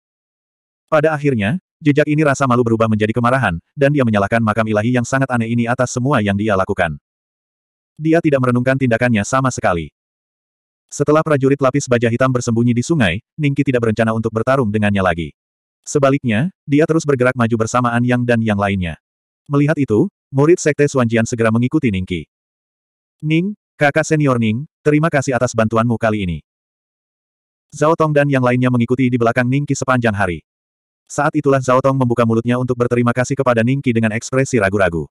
Pada akhirnya, jejak ini rasa malu berubah menjadi kemarahan, dan dia menyalahkan makam ilahi yang sangat aneh ini atas semua yang dia lakukan. Dia tidak merenungkan tindakannya sama sekali. Setelah prajurit lapis baja hitam bersembunyi di sungai, Ningki tidak berencana untuk bertarung dengannya lagi. Sebaliknya, dia terus bergerak maju bersamaan Yang dan yang lainnya. Melihat itu, Murid Sekte Suanjian segera mengikuti Ningki. Ning, kakak senior Ning, terima kasih atas bantuanmu kali ini. Zhao Tong dan yang lainnya mengikuti di belakang Ningki sepanjang hari. Saat itulah Zhao Tong membuka mulutnya untuk berterima kasih kepada Ningki dengan ekspresi ragu-ragu.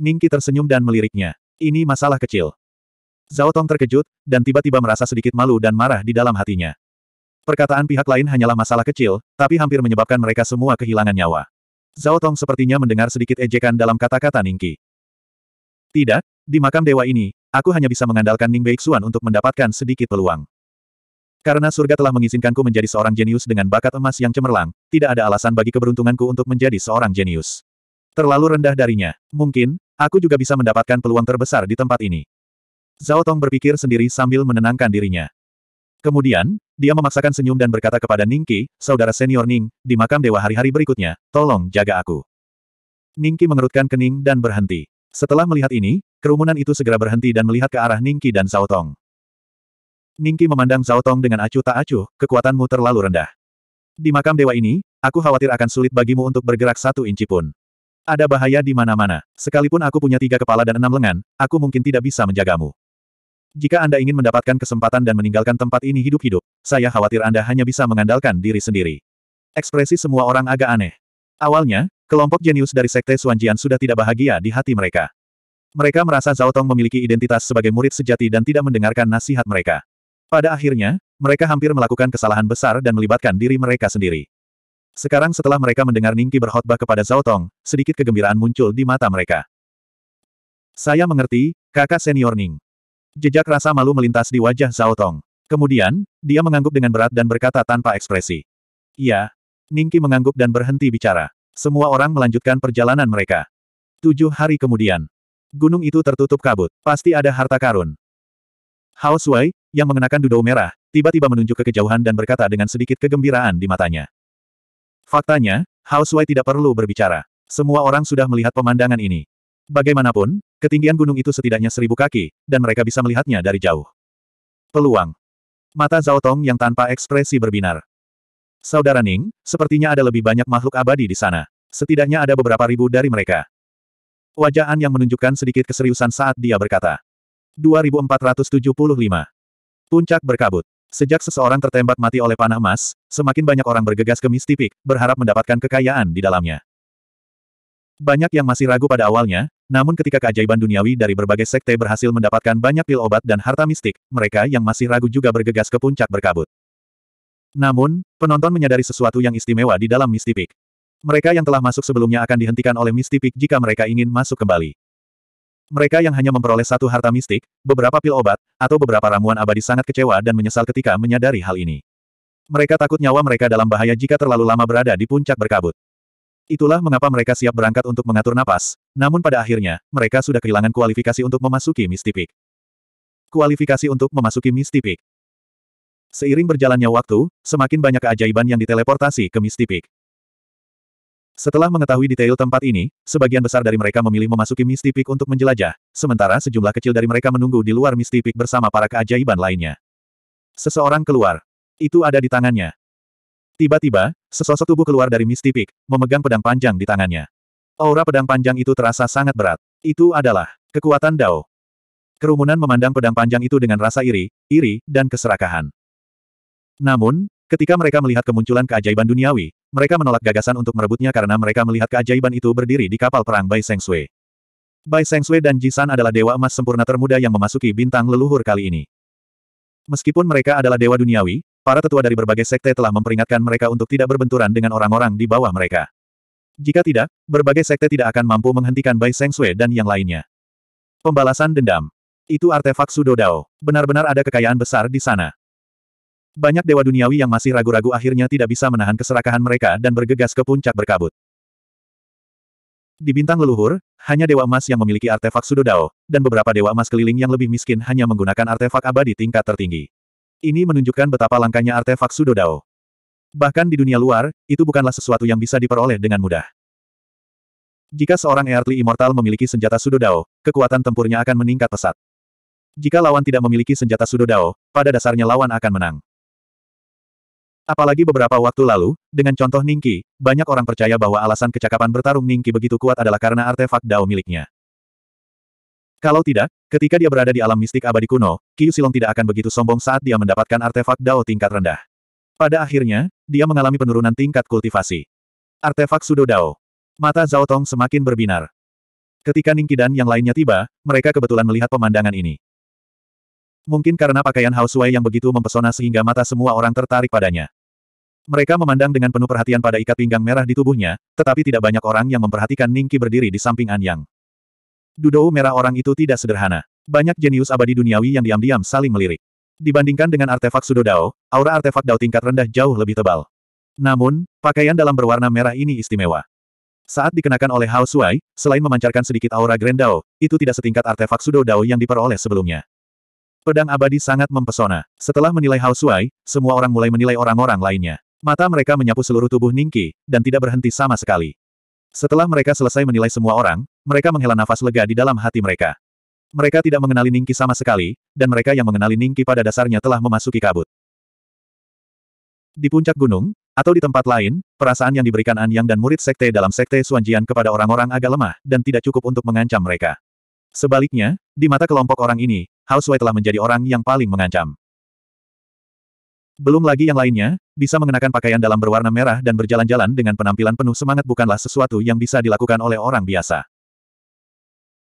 Ningki tersenyum dan meliriknya. Ini masalah kecil. Zhao Tong terkejut, dan tiba-tiba merasa sedikit malu dan marah di dalam hatinya. Perkataan pihak lain hanyalah masalah kecil, tapi hampir menyebabkan mereka semua kehilangan nyawa. Zhao Tong sepertinya mendengar sedikit ejekan dalam kata-kata Ningqi. Tidak, di makam dewa ini, aku hanya bisa mengandalkan Ning Beixuan untuk mendapatkan sedikit peluang. Karena surga telah mengizinkanku menjadi seorang jenius dengan bakat emas yang cemerlang, tidak ada alasan bagi keberuntunganku untuk menjadi seorang jenius. Terlalu rendah darinya. Mungkin, aku juga bisa mendapatkan peluang terbesar di tempat ini. Zhao Tong berpikir sendiri sambil menenangkan dirinya. Kemudian, dia memaksakan senyum dan berkata kepada Ningki, saudara senior Ning, di makam dewa hari-hari berikutnya, tolong jaga aku. Ningki mengerutkan kening dan berhenti. Setelah melihat ini, kerumunan itu segera berhenti dan melihat ke arah Ningki dan Zhao Tong. Ningki memandang Zhao Tong dengan acuh tak acuh, kekuatanmu terlalu rendah. Di makam dewa ini, aku khawatir akan sulit bagimu untuk bergerak satu inci pun. Ada bahaya di mana-mana. Sekalipun aku punya tiga kepala dan enam lengan, aku mungkin tidak bisa menjagamu. Jika Anda ingin mendapatkan kesempatan dan meninggalkan tempat ini hidup-hidup, saya khawatir Anda hanya bisa mengandalkan diri sendiri. Ekspresi semua orang agak aneh. Awalnya, kelompok jenius dari Sekte Suanjian sudah tidak bahagia di hati mereka. Mereka merasa Zhao Tong memiliki identitas sebagai murid sejati dan tidak mendengarkan nasihat mereka. Pada akhirnya, mereka hampir melakukan kesalahan besar dan melibatkan diri mereka sendiri. Sekarang setelah mereka mendengar Ningki berkhotbah kepada Zhao Tong, sedikit kegembiraan muncul di mata mereka. Saya mengerti, kakak senior Ning. Jejak rasa malu melintas di wajah Zhao Tong. Kemudian, dia mengangguk dengan berat dan berkata tanpa ekspresi. Iya. Ningki mengangguk dan berhenti bicara. Semua orang melanjutkan perjalanan mereka. Tujuh hari kemudian. Gunung itu tertutup kabut. Pasti ada harta karun. Hao Sui, yang mengenakan dudou merah, tiba-tiba menunjuk ke kejauhan dan berkata dengan sedikit kegembiraan di matanya. Faktanya, Hao Sui tidak perlu berbicara. Semua orang sudah melihat pemandangan ini. Bagaimanapun, ketinggian gunung itu setidaknya seribu kaki, dan mereka bisa melihatnya dari jauh. Peluang. Mata Zhao Tong yang tanpa ekspresi berbinar. Saudara Ning, sepertinya ada lebih banyak makhluk abadi di sana. Setidaknya ada beberapa ribu dari mereka. Wajah yang menunjukkan sedikit keseriusan saat dia berkata. 2475. Puncak berkabut. Sejak seseorang tertembak mati oleh panah emas, semakin banyak orang bergegas ke Mistipik, berharap mendapatkan kekayaan di dalamnya. Banyak yang masih ragu pada awalnya, namun ketika keajaiban duniawi dari berbagai sekte berhasil mendapatkan banyak pil obat dan harta mistik, mereka yang masih ragu juga bergegas ke puncak berkabut. Namun, penonton menyadari sesuatu yang istimewa di dalam mistipik. Mereka yang telah masuk sebelumnya akan dihentikan oleh mistipik jika mereka ingin masuk kembali. Mereka yang hanya memperoleh satu harta mistik, beberapa pil obat, atau beberapa ramuan abadi sangat kecewa dan menyesal ketika menyadari hal ini. Mereka takut nyawa mereka dalam bahaya jika terlalu lama berada di puncak berkabut. Itulah mengapa mereka siap berangkat untuk mengatur napas, namun pada akhirnya, mereka sudah kehilangan kualifikasi untuk memasuki Mistipik. Kualifikasi untuk memasuki Mistipik Seiring berjalannya waktu, semakin banyak keajaiban yang diteleportasi ke Mistipik. Setelah mengetahui detail tempat ini, sebagian besar dari mereka memilih memasuki Mistipik untuk menjelajah, sementara sejumlah kecil dari mereka menunggu di luar Mistipik bersama para keajaiban lainnya. Seseorang keluar. Itu ada di tangannya. Tiba-tiba, sesosok tubuh keluar dari Misty Peak, memegang pedang panjang di tangannya. Aura pedang panjang itu terasa sangat berat. Itu adalah kekuatan Dao. Kerumunan memandang pedang panjang itu dengan rasa iri, iri, dan keserakahan. Namun, ketika mereka melihat kemunculan keajaiban duniawi, mereka menolak gagasan untuk merebutnya karena mereka melihat keajaiban itu berdiri di kapal perang Bai Seng Sui. Bai Seng Sui dan Jisan adalah dewa emas sempurna termuda yang memasuki bintang leluhur kali ini. Meskipun mereka adalah dewa duniawi, Para tetua dari berbagai sekte telah memperingatkan mereka untuk tidak berbenturan dengan orang-orang di bawah mereka. Jika tidak, berbagai sekte tidak akan mampu menghentikan Bai Seng Sui dan yang lainnya. Pembalasan dendam. Itu artefak Sudo Dao. Benar-benar ada kekayaan besar di sana. Banyak dewa duniawi yang masih ragu-ragu akhirnya tidak bisa menahan keserakahan mereka dan bergegas ke puncak berkabut. Di bintang leluhur, hanya dewa emas yang memiliki artefak Sudodao, dan beberapa dewa emas keliling yang lebih miskin hanya menggunakan artefak abadi tingkat tertinggi. Ini menunjukkan betapa langkanya artefak Sudodao. Bahkan di dunia luar, itu bukanlah sesuatu yang bisa diperoleh dengan mudah. Jika seorang Earthly Immortal memiliki senjata Sudodao, kekuatan tempurnya akan meningkat pesat. Jika lawan tidak memiliki senjata Sudodao, pada dasarnya lawan akan menang. Apalagi beberapa waktu lalu, dengan contoh Ningki, banyak orang percaya bahwa alasan kecakapan bertarung Ningki begitu kuat adalah karena artefak Dao miliknya. Kalau tidak, ketika dia berada di alam mistik abadi kuno, Qiu Silong tidak akan begitu sombong saat dia mendapatkan artefak Dao tingkat rendah. Pada akhirnya, dia mengalami penurunan tingkat kultivasi. Artefak Sudo Dao. Mata Zhao Tong semakin berbinar. Ketika Ning yang lainnya tiba, mereka kebetulan melihat pemandangan ini. Mungkin karena pakaian Hao Sui yang begitu mempesona sehingga mata semua orang tertarik padanya. Mereka memandang dengan penuh perhatian pada ikat pinggang merah di tubuhnya, tetapi tidak banyak orang yang memperhatikan Ningki berdiri di samping An Yang. Dudou merah orang itu tidak sederhana. Banyak jenius abadi duniawi yang diam-diam saling melirik. Dibandingkan dengan artefak Sudodao, aura artefak Dao tingkat rendah jauh lebih tebal. Namun, pakaian dalam berwarna merah ini istimewa. Saat dikenakan oleh Hao Suai, selain memancarkan sedikit aura Grand Dao, itu tidak setingkat artefak Sudo yang diperoleh sebelumnya. Pedang abadi sangat mempesona. Setelah menilai Hao Suai, semua orang mulai menilai orang-orang lainnya. Mata mereka menyapu seluruh tubuh Ningki, dan tidak berhenti sama sekali. Setelah mereka selesai menilai semua orang, mereka menghela nafas lega di dalam hati mereka. Mereka tidak mengenali Ningki sama sekali, dan mereka yang mengenali Ningki pada dasarnya telah memasuki kabut. Di puncak gunung, atau di tempat lain, perasaan yang diberikan An Yang dan murid sekte dalam sekte Suanjian kepada orang-orang agak lemah dan tidak cukup untuk mengancam mereka. Sebaliknya, di mata kelompok orang ini, Hao Sui telah menjadi orang yang paling mengancam. Belum lagi yang lainnya, bisa mengenakan pakaian dalam berwarna merah dan berjalan-jalan dengan penampilan penuh semangat bukanlah sesuatu yang bisa dilakukan oleh orang biasa.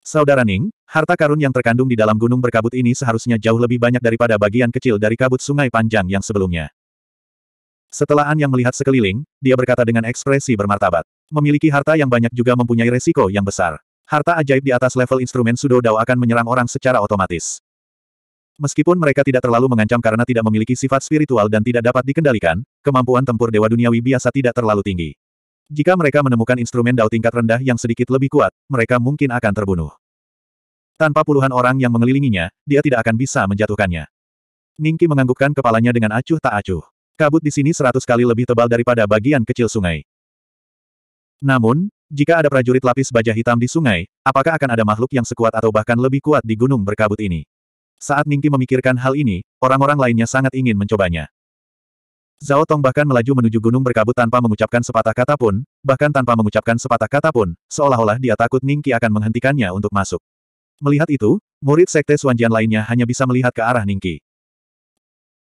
Saudara Ning, harta karun yang terkandung di dalam gunung berkabut ini seharusnya jauh lebih banyak daripada bagian kecil dari kabut sungai panjang yang sebelumnya. Setelah An yang melihat sekeliling, dia berkata dengan ekspresi bermartabat. Memiliki harta yang banyak juga mempunyai resiko yang besar. Harta ajaib di atas level instrumen Sudo Dao akan menyerang orang secara otomatis. Meskipun mereka tidak terlalu mengancam karena tidak memiliki sifat spiritual dan tidak dapat dikendalikan, kemampuan tempur Dewa Duniawi biasa tidak terlalu tinggi. Jika mereka menemukan instrumen dao tingkat rendah yang sedikit lebih kuat, mereka mungkin akan terbunuh. Tanpa puluhan orang yang mengelilinginya, dia tidak akan bisa menjatuhkannya. Ningki menganggukkan kepalanya dengan acuh tak acuh. Kabut di sini seratus kali lebih tebal daripada bagian kecil sungai. Namun, jika ada prajurit lapis baja hitam di sungai, apakah akan ada makhluk yang sekuat atau bahkan lebih kuat di gunung berkabut ini? Saat Ningki memikirkan hal ini, orang-orang lainnya sangat ingin mencobanya. Zhao Tong bahkan melaju menuju gunung berkabut tanpa mengucapkan sepatah kata pun, bahkan tanpa mengucapkan sepatah kata pun, seolah-olah dia takut Ningki akan menghentikannya untuk masuk. Melihat itu, murid sekte Suanjian lainnya hanya bisa melihat ke arah Ningki.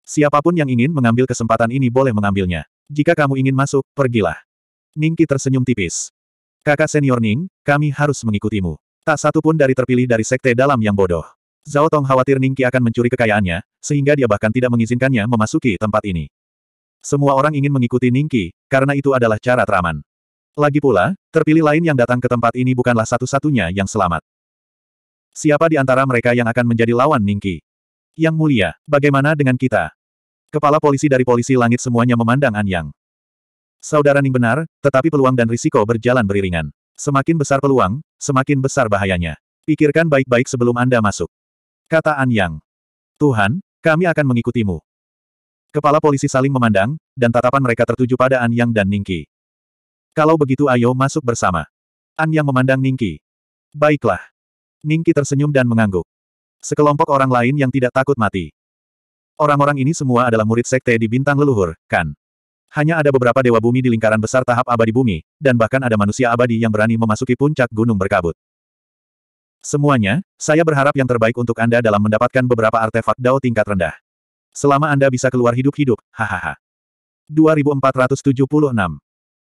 Siapapun yang ingin mengambil kesempatan ini boleh mengambilnya. Jika kamu ingin masuk, pergilah. Ningki tersenyum tipis. Kakak senior Ning, kami harus mengikutimu. Tak satu pun dari terpilih dari sekte dalam yang bodoh. Zhao Tong khawatir Ningqi akan mencuri kekayaannya, sehingga dia bahkan tidak mengizinkannya memasuki tempat ini. Semua orang ingin mengikuti Ningqi, karena itu adalah cara teraman. Lagi pula, terpilih lain yang datang ke tempat ini bukanlah satu-satunya yang selamat. Siapa di antara mereka yang akan menjadi lawan Ningqi? Yang mulia, bagaimana dengan kita? Kepala polisi dari polisi langit semuanya memandang An Yang. Saudara Ning benar, tetapi peluang dan risiko berjalan beriringan. Semakin besar peluang, semakin besar bahayanya. Pikirkan baik-baik sebelum Anda masuk. Kata An Yang. Tuhan, kami akan mengikutimu. Kepala polisi saling memandang, dan tatapan mereka tertuju pada An Yang dan Ningki. Kalau begitu ayo masuk bersama. An Yang memandang Ningki. Baiklah. Ningki tersenyum dan mengangguk. Sekelompok orang lain yang tidak takut mati. Orang-orang ini semua adalah murid sekte di bintang leluhur, kan? Hanya ada beberapa dewa bumi di lingkaran besar tahap abadi bumi, dan bahkan ada manusia abadi yang berani memasuki puncak gunung berkabut. Semuanya, saya berharap yang terbaik untuk Anda dalam mendapatkan beberapa artefak Dao tingkat rendah. Selama Anda bisa keluar hidup-hidup, hahaha. 2476.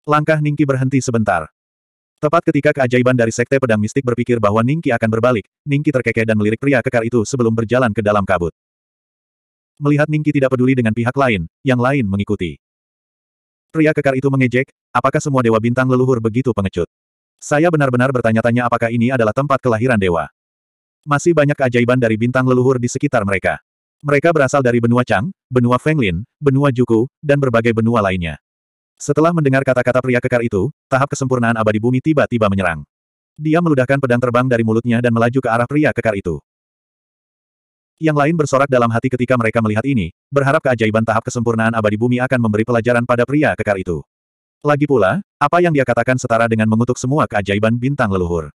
Langkah Ningki berhenti sebentar. Tepat ketika keajaiban dari Sekte Pedang Mistik berpikir bahwa Ningki akan berbalik, Ningki terkekeh dan melirik pria kekar itu sebelum berjalan ke dalam kabut. Melihat Ningki tidak peduli dengan pihak lain, yang lain mengikuti. Pria kekar itu mengejek, apakah semua dewa bintang leluhur begitu pengecut? Saya benar-benar bertanya-tanya apakah ini adalah tempat kelahiran dewa. Masih banyak keajaiban dari bintang leluhur di sekitar mereka. Mereka berasal dari benua Chang, benua Fenglin, benua Juku, dan berbagai benua lainnya. Setelah mendengar kata-kata pria kekar itu, tahap kesempurnaan abadi bumi tiba-tiba menyerang. Dia meludahkan pedang terbang dari mulutnya dan melaju ke arah pria kekar itu. Yang lain bersorak dalam hati ketika mereka melihat ini, berharap keajaiban tahap kesempurnaan abadi bumi akan memberi pelajaran pada pria kekar itu. Lagi pula, apa yang dia katakan setara dengan mengutuk semua keajaiban bintang leluhur.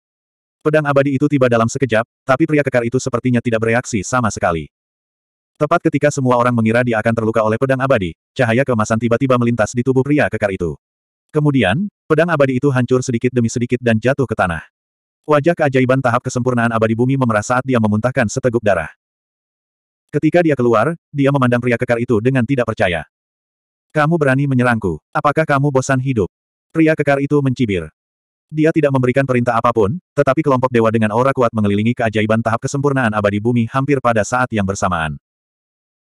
Pedang abadi itu tiba dalam sekejap, tapi pria kekar itu sepertinya tidak bereaksi sama sekali. Tepat ketika semua orang mengira dia akan terluka oleh pedang abadi, cahaya kemasan tiba-tiba melintas di tubuh pria kekar itu. Kemudian, pedang abadi itu hancur sedikit demi sedikit dan jatuh ke tanah. Wajah keajaiban tahap kesempurnaan abadi bumi memerah saat dia memuntahkan seteguk darah. Ketika dia keluar, dia memandang pria kekar itu dengan tidak percaya. Kamu berani menyerangku. Apakah kamu bosan hidup? Pria kekar itu mencibir. Dia tidak memberikan perintah apapun, tetapi kelompok dewa dengan aura kuat mengelilingi keajaiban tahap kesempurnaan abadi bumi hampir pada saat yang bersamaan.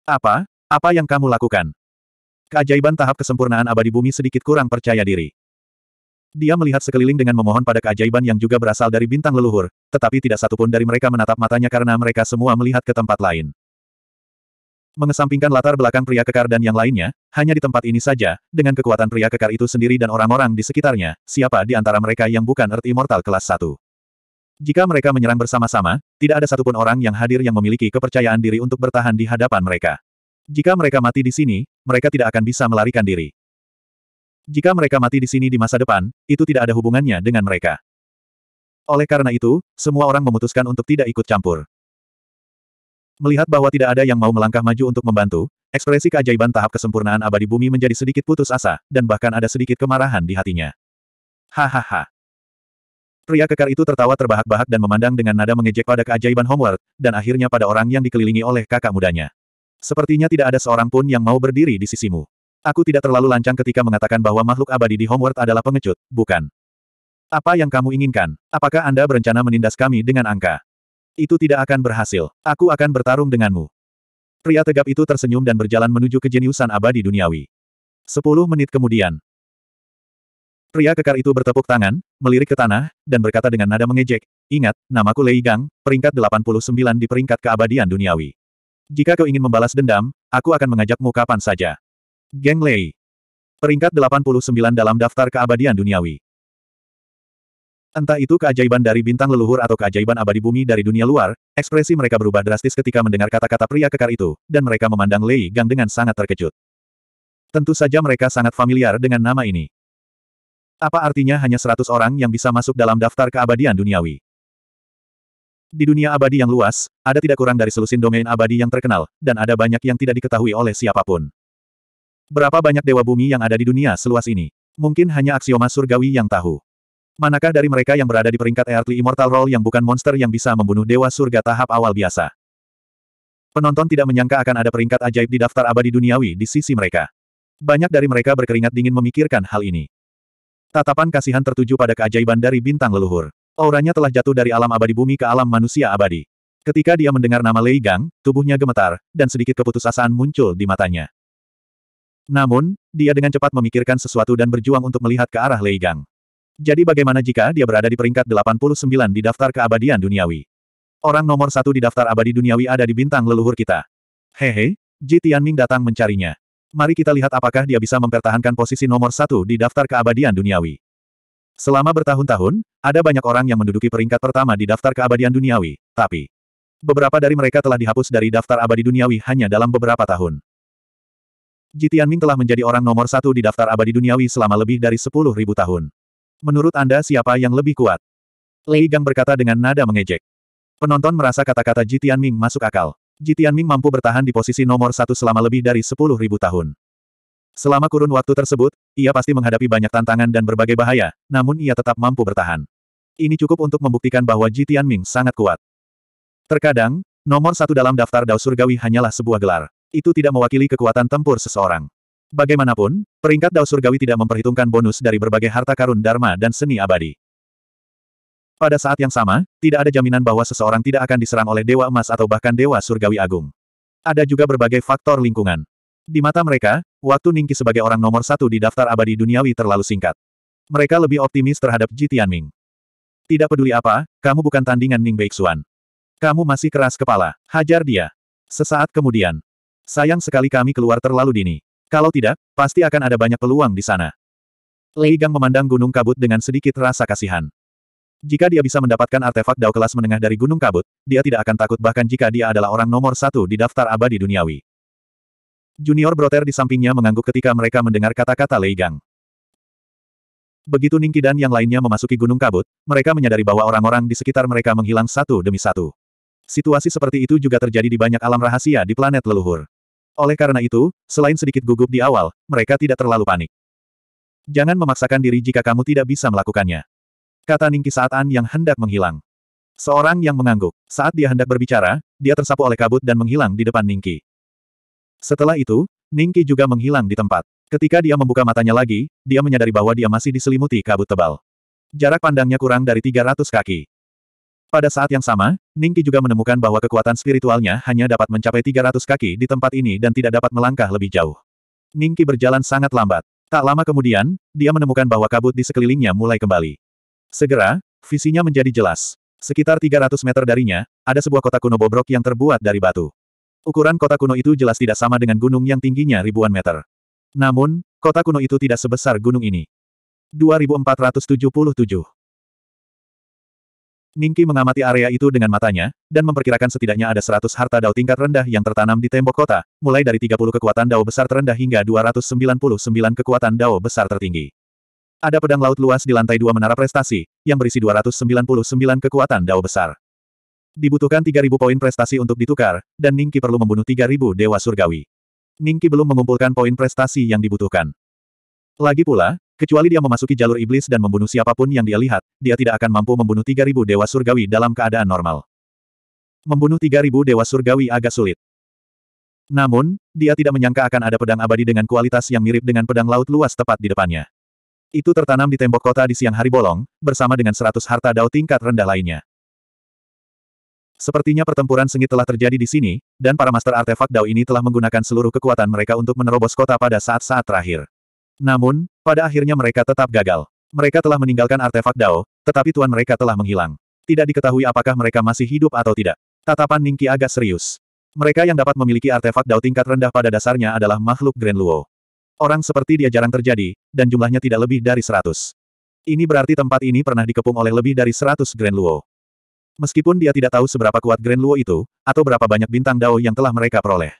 Apa? Apa yang kamu lakukan? Keajaiban tahap kesempurnaan abadi bumi sedikit kurang percaya diri. Dia melihat sekeliling dengan memohon pada keajaiban yang juga berasal dari bintang leluhur, tetapi tidak satupun dari mereka menatap matanya karena mereka semua melihat ke tempat lain. Mengesampingkan latar belakang pria kekar dan yang lainnya, hanya di tempat ini saja, dengan kekuatan pria kekar itu sendiri dan orang-orang di sekitarnya, siapa di antara mereka yang bukan Earth Immortal kelas 1. Jika mereka menyerang bersama-sama, tidak ada satupun orang yang hadir yang memiliki kepercayaan diri untuk bertahan di hadapan mereka. Jika mereka mati di sini, mereka tidak akan bisa melarikan diri. Jika mereka mati di sini di masa depan, itu tidak ada hubungannya dengan mereka. Oleh karena itu, semua orang memutuskan untuk tidak ikut campur. Melihat bahwa tidak ada yang mau melangkah maju untuk membantu, ekspresi keajaiban tahap kesempurnaan abadi bumi menjadi sedikit putus asa, dan bahkan ada sedikit kemarahan di hatinya. Hahaha. Pria kekar itu tertawa terbahak-bahak dan memandang dengan nada mengejek pada keajaiban Homeworld, dan akhirnya pada orang yang dikelilingi oleh kakak mudanya. Sepertinya tidak ada seorang pun yang mau berdiri di sisimu. Aku tidak terlalu lancang ketika mengatakan bahwa makhluk abadi di Homeward adalah pengecut, bukan? Apa yang kamu inginkan? Apakah Anda berencana menindas kami dengan angka? Itu tidak akan berhasil. Aku akan bertarung denganmu. Pria tegap itu tersenyum dan berjalan menuju kejeniusan abadi duniawi. Sepuluh menit kemudian. Pria kekar itu bertepuk tangan, melirik ke tanah, dan berkata dengan nada mengejek, Ingat, namaku Lei Gang, peringkat 89 di peringkat keabadian duniawi. Jika kau ingin membalas dendam, aku akan mengajakmu kapan saja. Geng Lei. Peringkat 89 dalam daftar keabadian duniawi. Entah itu keajaiban dari bintang leluhur atau keajaiban abadi bumi dari dunia luar, ekspresi mereka berubah drastis ketika mendengar kata-kata pria kekar itu, dan mereka memandang Lei Gang dengan sangat terkejut. Tentu saja mereka sangat familiar dengan nama ini. Apa artinya hanya seratus orang yang bisa masuk dalam daftar keabadian duniawi? Di dunia abadi yang luas, ada tidak kurang dari selusin domain abadi yang terkenal, dan ada banyak yang tidak diketahui oleh siapapun. Berapa banyak dewa bumi yang ada di dunia seluas ini? Mungkin hanya aksioma surgawi yang tahu. Manakah dari mereka yang berada di peringkat Earthly Immortal Roll yang bukan monster yang bisa membunuh Dewa Surga tahap awal biasa? Penonton tidak menyangka akan ada peringkat ajaib di daftar abadi duniawi di sisi mereka. Banyak dari mereka berkeringat dingin memikirkan hal ini. Tatapan kasihan tertuju pada keajaiban dari bintang leluhur. Auranya telah jatuh dari alam abadi bumi ke alam manusia abadi. Ketika dia mendengar nama Lei Gang, tubuhnya gemetar, dan sedikit keputusasaan muncul di matanya. Namun, dia dengan cepat memikirkan sesuatu dan berjuang untuk melihat ke arah Lei Gang. Jadi bagaimana jika dia berada di peringkat 89 di daftar keabadian duniawi? Orang nomor satu di daftar abadi duniawi ada di bintang leluhur kita. Hehe, Ji Tianming datang mencarinya. Mari kita lihat apakah dia bisa mempertahankan posisi nomor satu di daftar keabadian duniawi. Selama bertahun-tahun, ada banyak orang yang menduduki peringkat pertama di daftar keabadian duniawi, tapi beberapa dari mereka telah dihapus dari daftar abadi duniawi hanya dalam beberapa tahun. Ji Tianming telah menjadi orang nomor satu di daftar abadi duniawi selama lebih dari 10.000 tahun. Menurut Anda siapa yang lebih kuat? Lei Gang berkata dengan nada mengejek. Penonton merasa kata-kata Jitian Ming masuk akal. Jitian Ming mampu bertahan di posisi nomor satu selama lebih dari sepuluh ribu tahun. Selama kurun waktu tersebut, ia pasti menghadapi banyak tantangan dan berbagai bahaya, namun ia tetap mampu bertahan. Ini cukup untuk membuktikan bahwa Jitian Ming sangat kuat. Terkadang, nomor satu dalam daftar Dao Surgawi hanyalah sebuah gelar. Itu tidak mewakili kekuatan tempur seseorang. Bagaimanapun, peringkat Dao Surgawi tidak memperhitungkan bonus dari berbagai harta karun Dharma dan seni abadi. Pada saat yang sama, tidak ada jaminan bahwa seseorang tidak akan diserang oleh Dewa Emas atau bahkan Dewa Surgawi Agung. Ada juga berbagai faktor lingkungan. Di mata mereka, waktu Ningki sebagai orang nomor satu di daftar abadi duniawi terlalu singkat. Mereka lebih optimis terhadap Ji Tianming. Tidak peduli apa, kamu bukan tandingan Ning Beixuan. Kamu masih keras kepala, hajar dia. Sesaat kemudian. Sayang sekali kami keluar terlalu dini. Kalau tidak, pasti akan ada banyak peluang di sana. Lei Gang memandang gunung kabut dengan sedikit rasa kasihan. Jika dia bisa mendapatkan artefak dao kelas menengah dari gunung kabut, dia tidak akan takut bahkan jika dia adalah orang nomor satu di daftar abadi duniawi. Junior Broter di sampingnya mengangguk ketika mereka mendengar kata-kata Lei Gang. Begitu Ningki dan yang lainnya memasuki gunung kabut, mereka menyadari bahwa orang-orang di sekitar mereka menghilang satu demi satu. Situasi seperti itu juga terjadi di banyak alam rahasia di planet leluhur. Oleh karena itu, selain sedikit gugup di awal, mereka tidak terlalu panik. Jangan memaksakan diri jika kamu tidak bisa melakukannya. Kata Ningki saat An yang hendak menghilang. Seorang yang mengangguk. Saat dia hendak berbicara, dia tersapu oleh kabut dan menghilang di depan Ningki. Setelah itu, Ningki juga menghilang di tempat. Ketika dia membuka matanya lagi, dia menyadari bahwa dia masih diselimuti kabut tebal. Jarak pandangnya kurang dari 300 kaki. Pada saat yang sama, Ningki juga menemukan bahwa kekuatan spiritualnya hanya dapat mencapai 300 kaki di tempat ini dan tidak dapat melangkah lebih jauh. Ningki berjalan sangat lambat. Tak lama kemudian, dia menemukan bahwa kabut di sekelilingnya mulai kembali. Segera, visinya menjadi jelas. Sekitar 300 meter darinya, ada sebuah kota kuno bobrok yang terbuat dari batu. Ukuran kota kuno itu jelas tidak sama dengan gunung yang tingginya ribuan meter. Namun, kota kuno itu tidak sebesar gunung ini. 2477 Ningki mengamati area itu dengan matanya, dan memperkirakan setidaknya ada 100 harta dao tingkat rendah yang tertanam di tembok kota, mulai dari 30 kekuatan dao besar terendah hingga 299 kekuatan dao besar tertinggi. Ada pedang laut luas di lantai dua menara prestasi, yang berisi 299 kekuatan dao besar. Dibutuhkan 3.000 poin prestasi untuk ditukar, dan Ningki perlu membunuh 3.000 dewa surgawi. Ningki belum mengumpulkan poin prestasi yang dibutuhkan. Lagi pula, Kecuali dia memasuki jalur iblis dan membunuh siapapun yang dia lihat, dia tidak akan mampu membunuh 3.000 dewa surgawi dalam keadaan normal. Membunuh 3.000 dewa surgawi agak sulit. Namun, dia tidak menyangka akan ada pedang abadi dengan kualitas yang mirip dengan pedang laut luas tepat di depannya. Itu tertanam di tembok kota di siang hari bolong, bersama dengan 100 harta dao tingkat rendah lainnya. Sepertinya pertempuran sengit telah terjadi di sini, dan para master artefak dao ini telah menggunakan seluruh kekuatan mereka untuk menerobos kota pada saat-saat terakhir. Namun, pada akhirnya mereka tetap gagal. Mereka telah meninggalkan artefak Dao, tetapi tuan mereka telah menghilang. Tidak diketahui apakah mereka masih hidup atau tidak. Tatapan Ningki agak serius. Mereka yang dapat memiliki artefak Dao tingkat rendah pada dasarnya adalah makhluk Grand Luo. Orang seperti dia jarang terjadi, dan jumlahnya tidak lebih dari seratus. Ini berarti tempat ini pernah dikepung oleh lebih dari seratus Grand Luo. Meskipun dia tidak tahu seberapa kuat Grand Luo itu, atau berapa banyak bintang Dao yang telah mereka peroleh.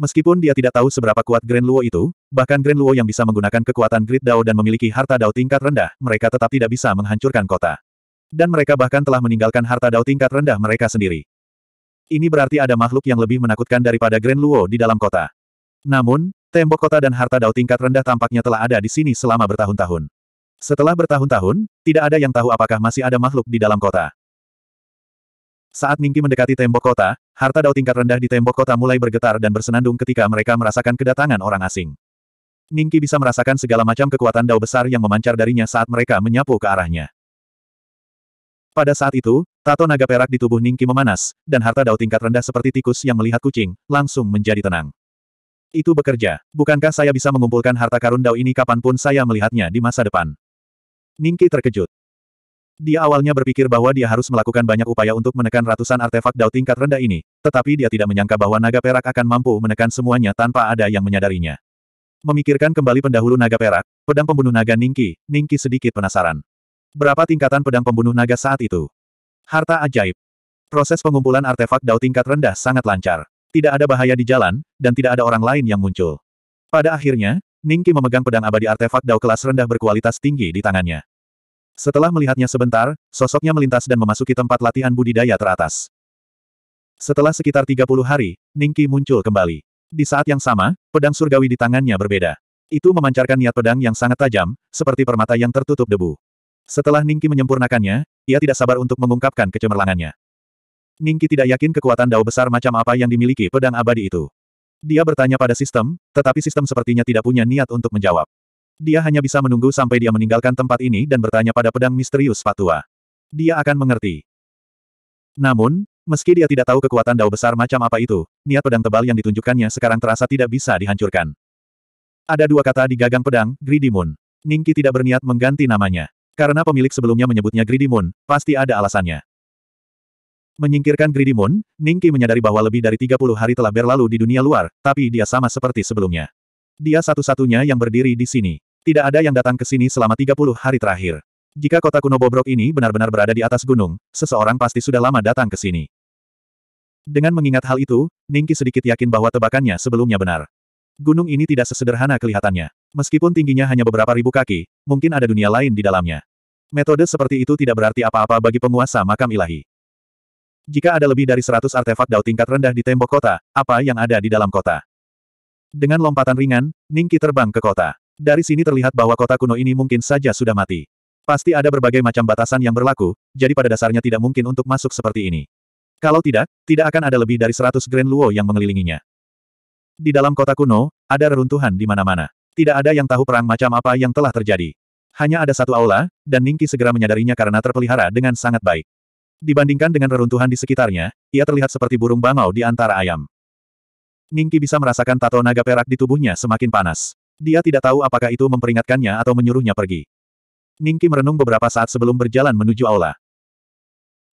Meskipun dia tidak tahu seberapa kuat Grand Luo itu, bahkan Grand Luo yang bisa menggunakan kekuatan Great Dao dan memiliki harta Dao tingkat rendah, mereka tetap tidak bisa menghancurkan kota. Dan mereka bahkan telah meninggalkan harta Dao tingkat rendah mereka sendiri. Ini berarti ada makhluk yang lebih menakutkan daripada Grand Luo di dalam kota. Namun, tembok kota dan harta Dao tingkat rendah tampaknya telah ada di sini selama bertahun-tahun. Setelah bertahun-tahun, tidak ada yang tahu apakah masih ada makhluk di dalam kota. Saat Ningki mendekati tembok kota, harta dao tingkat rendah di tembok kota mulai bergetar dan bersenandung ketika mereka merasakan kedatangan orang asing. Ningki bisa merasakan segala macam kekuatan dao besar yang memancar darinya saat mereka menyapu ke arahnya. Pada saat itu, tato naga perak di tubuh Ningki memanas, dan harta dao tingkat rendah seperti tikus yang melihat kucing, langsung menjadi tenang. Itu bekerja. Bukankah saya bisa mengumpulkan harta karun dao ini kapanpun saya melihatnya di masa depan? Ningki terkejut. Dia awalnya berpikir bahwa dia harus melakukan banyak upaya untuk menekan ratusan artefak dao tingkat rendah ini, tetapi dia tidak menyangka bahwa naga perak akan mampu menekan semuanya tanpa ada yang menyadarinya. Memikirkan kembali pendahulu naga perak, pedang pembunuh naga Ningki, Ningki sedikit penasaran. Berapa tingkatan pedang pembunuh naga saat itu? Harta ajaib. Proses pengumpulan artefak dao tingkat rendah sangat lancar. Tidak ada bahaya di jalan, dan tidak ada orang lain yang muncul. Pada akhirnya, Ningki memegang pedang abadi artefak dao kelas rendah berkualitas tinggi di tangannya. Setelah melihatnya sebentar, sosoknya melintas dan memasuki tempat latihan budidaya teratas. Setelah sekitar 30 hari, Ningki muncul kembali. Di saat yang sama, pedang surgawi di tangannya berbeda. Itu memancarkan niat pedang yang sangat tajam, seperti permata yang tertutup debu. Setelah Ningki menyempurnakannya, ia tidak sabar untuk mengungkapkan kecemerlangannya. Ningki tidak yakin kekuatan dao besar macam apa yang dimiliki pedang abadi itu. Dia bertanya pada sistem, tetapi sistem sepertinya tidak punya niat untuk menjawab. Dia hanya bisa menunggu sampai dia meninggalkan tempat ini dan bertanya pada pedang misterius Patua. Dia akan mengerti. Namun, meski dia tidak tahu kekuatan dao besar macam apa itu, niat pedang tebal yang ditunjukkannya sekarang terasa tidak bisa dihancurkan. Ada dua kata di gagang pedang, Greedy Moon. Ningki tidak berniat mengganti namanya. Karena pemilik sebelumnya menyebutnya Greedy Moon, pasti ada alasannya. Menyingkirkan Greedy Moon, Ningki menyadari bahwa lebih dari 30 hari telah berlalu di dunia luar, tapi dia sama seperti sebelumnya. Dia satu-satunya yang berdiri di sini. Tidak ada yang datang ke sini selama 30 hari terakhir. Jika kota kuno bobrok ini benar-benar berada di atas gunung, seseorang pasti sudah lama datang ke sini. Dengan mengingat hal itu, Ningki sedikit yakin bahwa tebakannya sebelumnya benar. Gunung ini tidak sesederhana kelihatannya. Meskipun tingginya hanya beberapa ribu kaki, mungkin ada dunia lain di dalamnya. Metode seperti itu tidak berarti apa-apa bagi penguasa makam ilahi. Jika ada lebih dari 100 artefak dao tingkat rendah di tembok kota, apa yang ada di dalam kota? Dengan lompatan ringan, Ningki terbang ke kota. Dari sini terlihat bahwa kota kuno ini mungkin saja sudah mati. Pasti ada berbagai macam batasan yang berlaku, jadi pada dasarnya tidak mungkin untuk masuk seperti ini. Kalau tidak, tidak akan ada lebih dari 100 Grand Luo yang mengelilinginya. Di dalam kota kuno, ada reruntuhan di mana-mana. Tidak ada yang tahu perang macam apa yang telah terjadi. Hanya ada satu aula, dan Ningki segera menyadarinya karena terpelihara dengan sangat baik. Dibandingkan dengan reruntuhan di sekitarnya, ia terlihat seperti burung bangau di antara ayam. Ningki bisa merasakan tato naga perak di tubuhnya semakin panas. Dia tidak tahu apakah itu memperingatkannya atau menyuruhnya pergi. Ningki merenung beberapa saat sebelum berjalan menuju aula.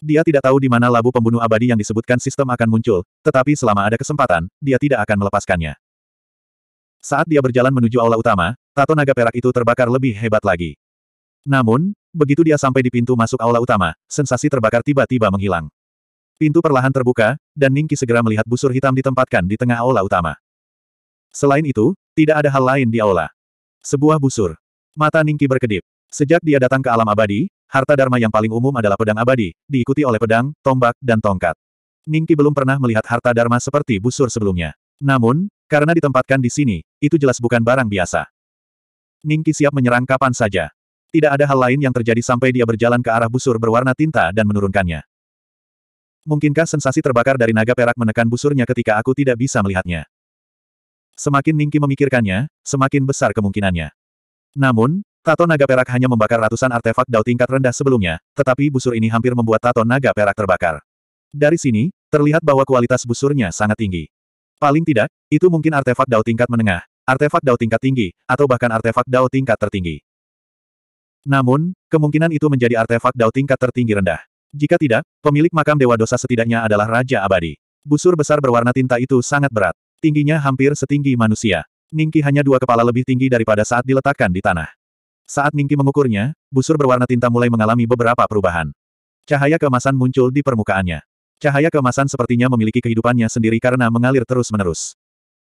Dia tidak tahu di mana labu pembunuh abadi yang disebutkan sistem akan muncul, tetapi selama ada kesempatan, dia tidak akan melepaskannya. Saat dia berjalan menuju aula utama, tato naga perak itu terbakar lebih hebat lagi. Namun, begitu dia sampai di pintu masuk aula utama, sensasi terbakar tiba-tiba menghilang. Pintu perlahan terbuka, dan Ningki segera melihat busur hitam ditempatkan di tengah aula utama. Selain itu, tidak ada hal lain di aula. Sebuah busur. Mata Ningki berkedip. Sejak dia datang ke alam abadi, harta dharma yang paling umum adalah pedang abadi, diikuti oleh pedang, tombak, dan tongkat. Ningki belum pernah melihat harta dharma seperti busur sebelumnya. Namun, karena ditempatkan di sini, itu jelas bukan barang biasa. Ningki siap menyerang kapan saja. Tidak ada hal lain yang terjadi sampai dia berjalan ke arah busur berwarna tinta dan menurunkannya. Mungkinkah sensasi terbakar dari naga perak menekan busurnya ketika aku tidak bisa melihatnya? Semakin Ningki memikirkannya, semakin besar kemungkinannya. Namun, tato naga perak hanya membakar ratusan artefak dao tingkat rendah sebelumnya, tetapi busur ini hampir membuat tato naga perak terbakar. Dari sini, terlihat bahwa kualitas busurnya sangat tinggi. Paling tidak, itu mungkin artefak dao tingkat menengah, artefak dao tingkat tinggi, atau bahkan artefak dao tingkat tertinggi. Namun, kemungkinan itu menjadi artefak dao tingkat tertinggi rendah. Jika tidak, pemilik makam Dewa Dosa setidaknya adalah Raja Abadi. Busur besar berwarna tinta itu sangat berat. Tingginya hampir setinggi manusia. Ningki hanya dua kepala lebih tinggi daripada saat diletakkan di tanah. Saat Ningki mengukurnya, busur berwarna tinta mulai mengalami beberapa perubahan. Cahaya kemasan muncul di permukaannya. Cahaya kemasan sepertinya memiliki kehidupannya sendiri karena mengalir terus-menerus.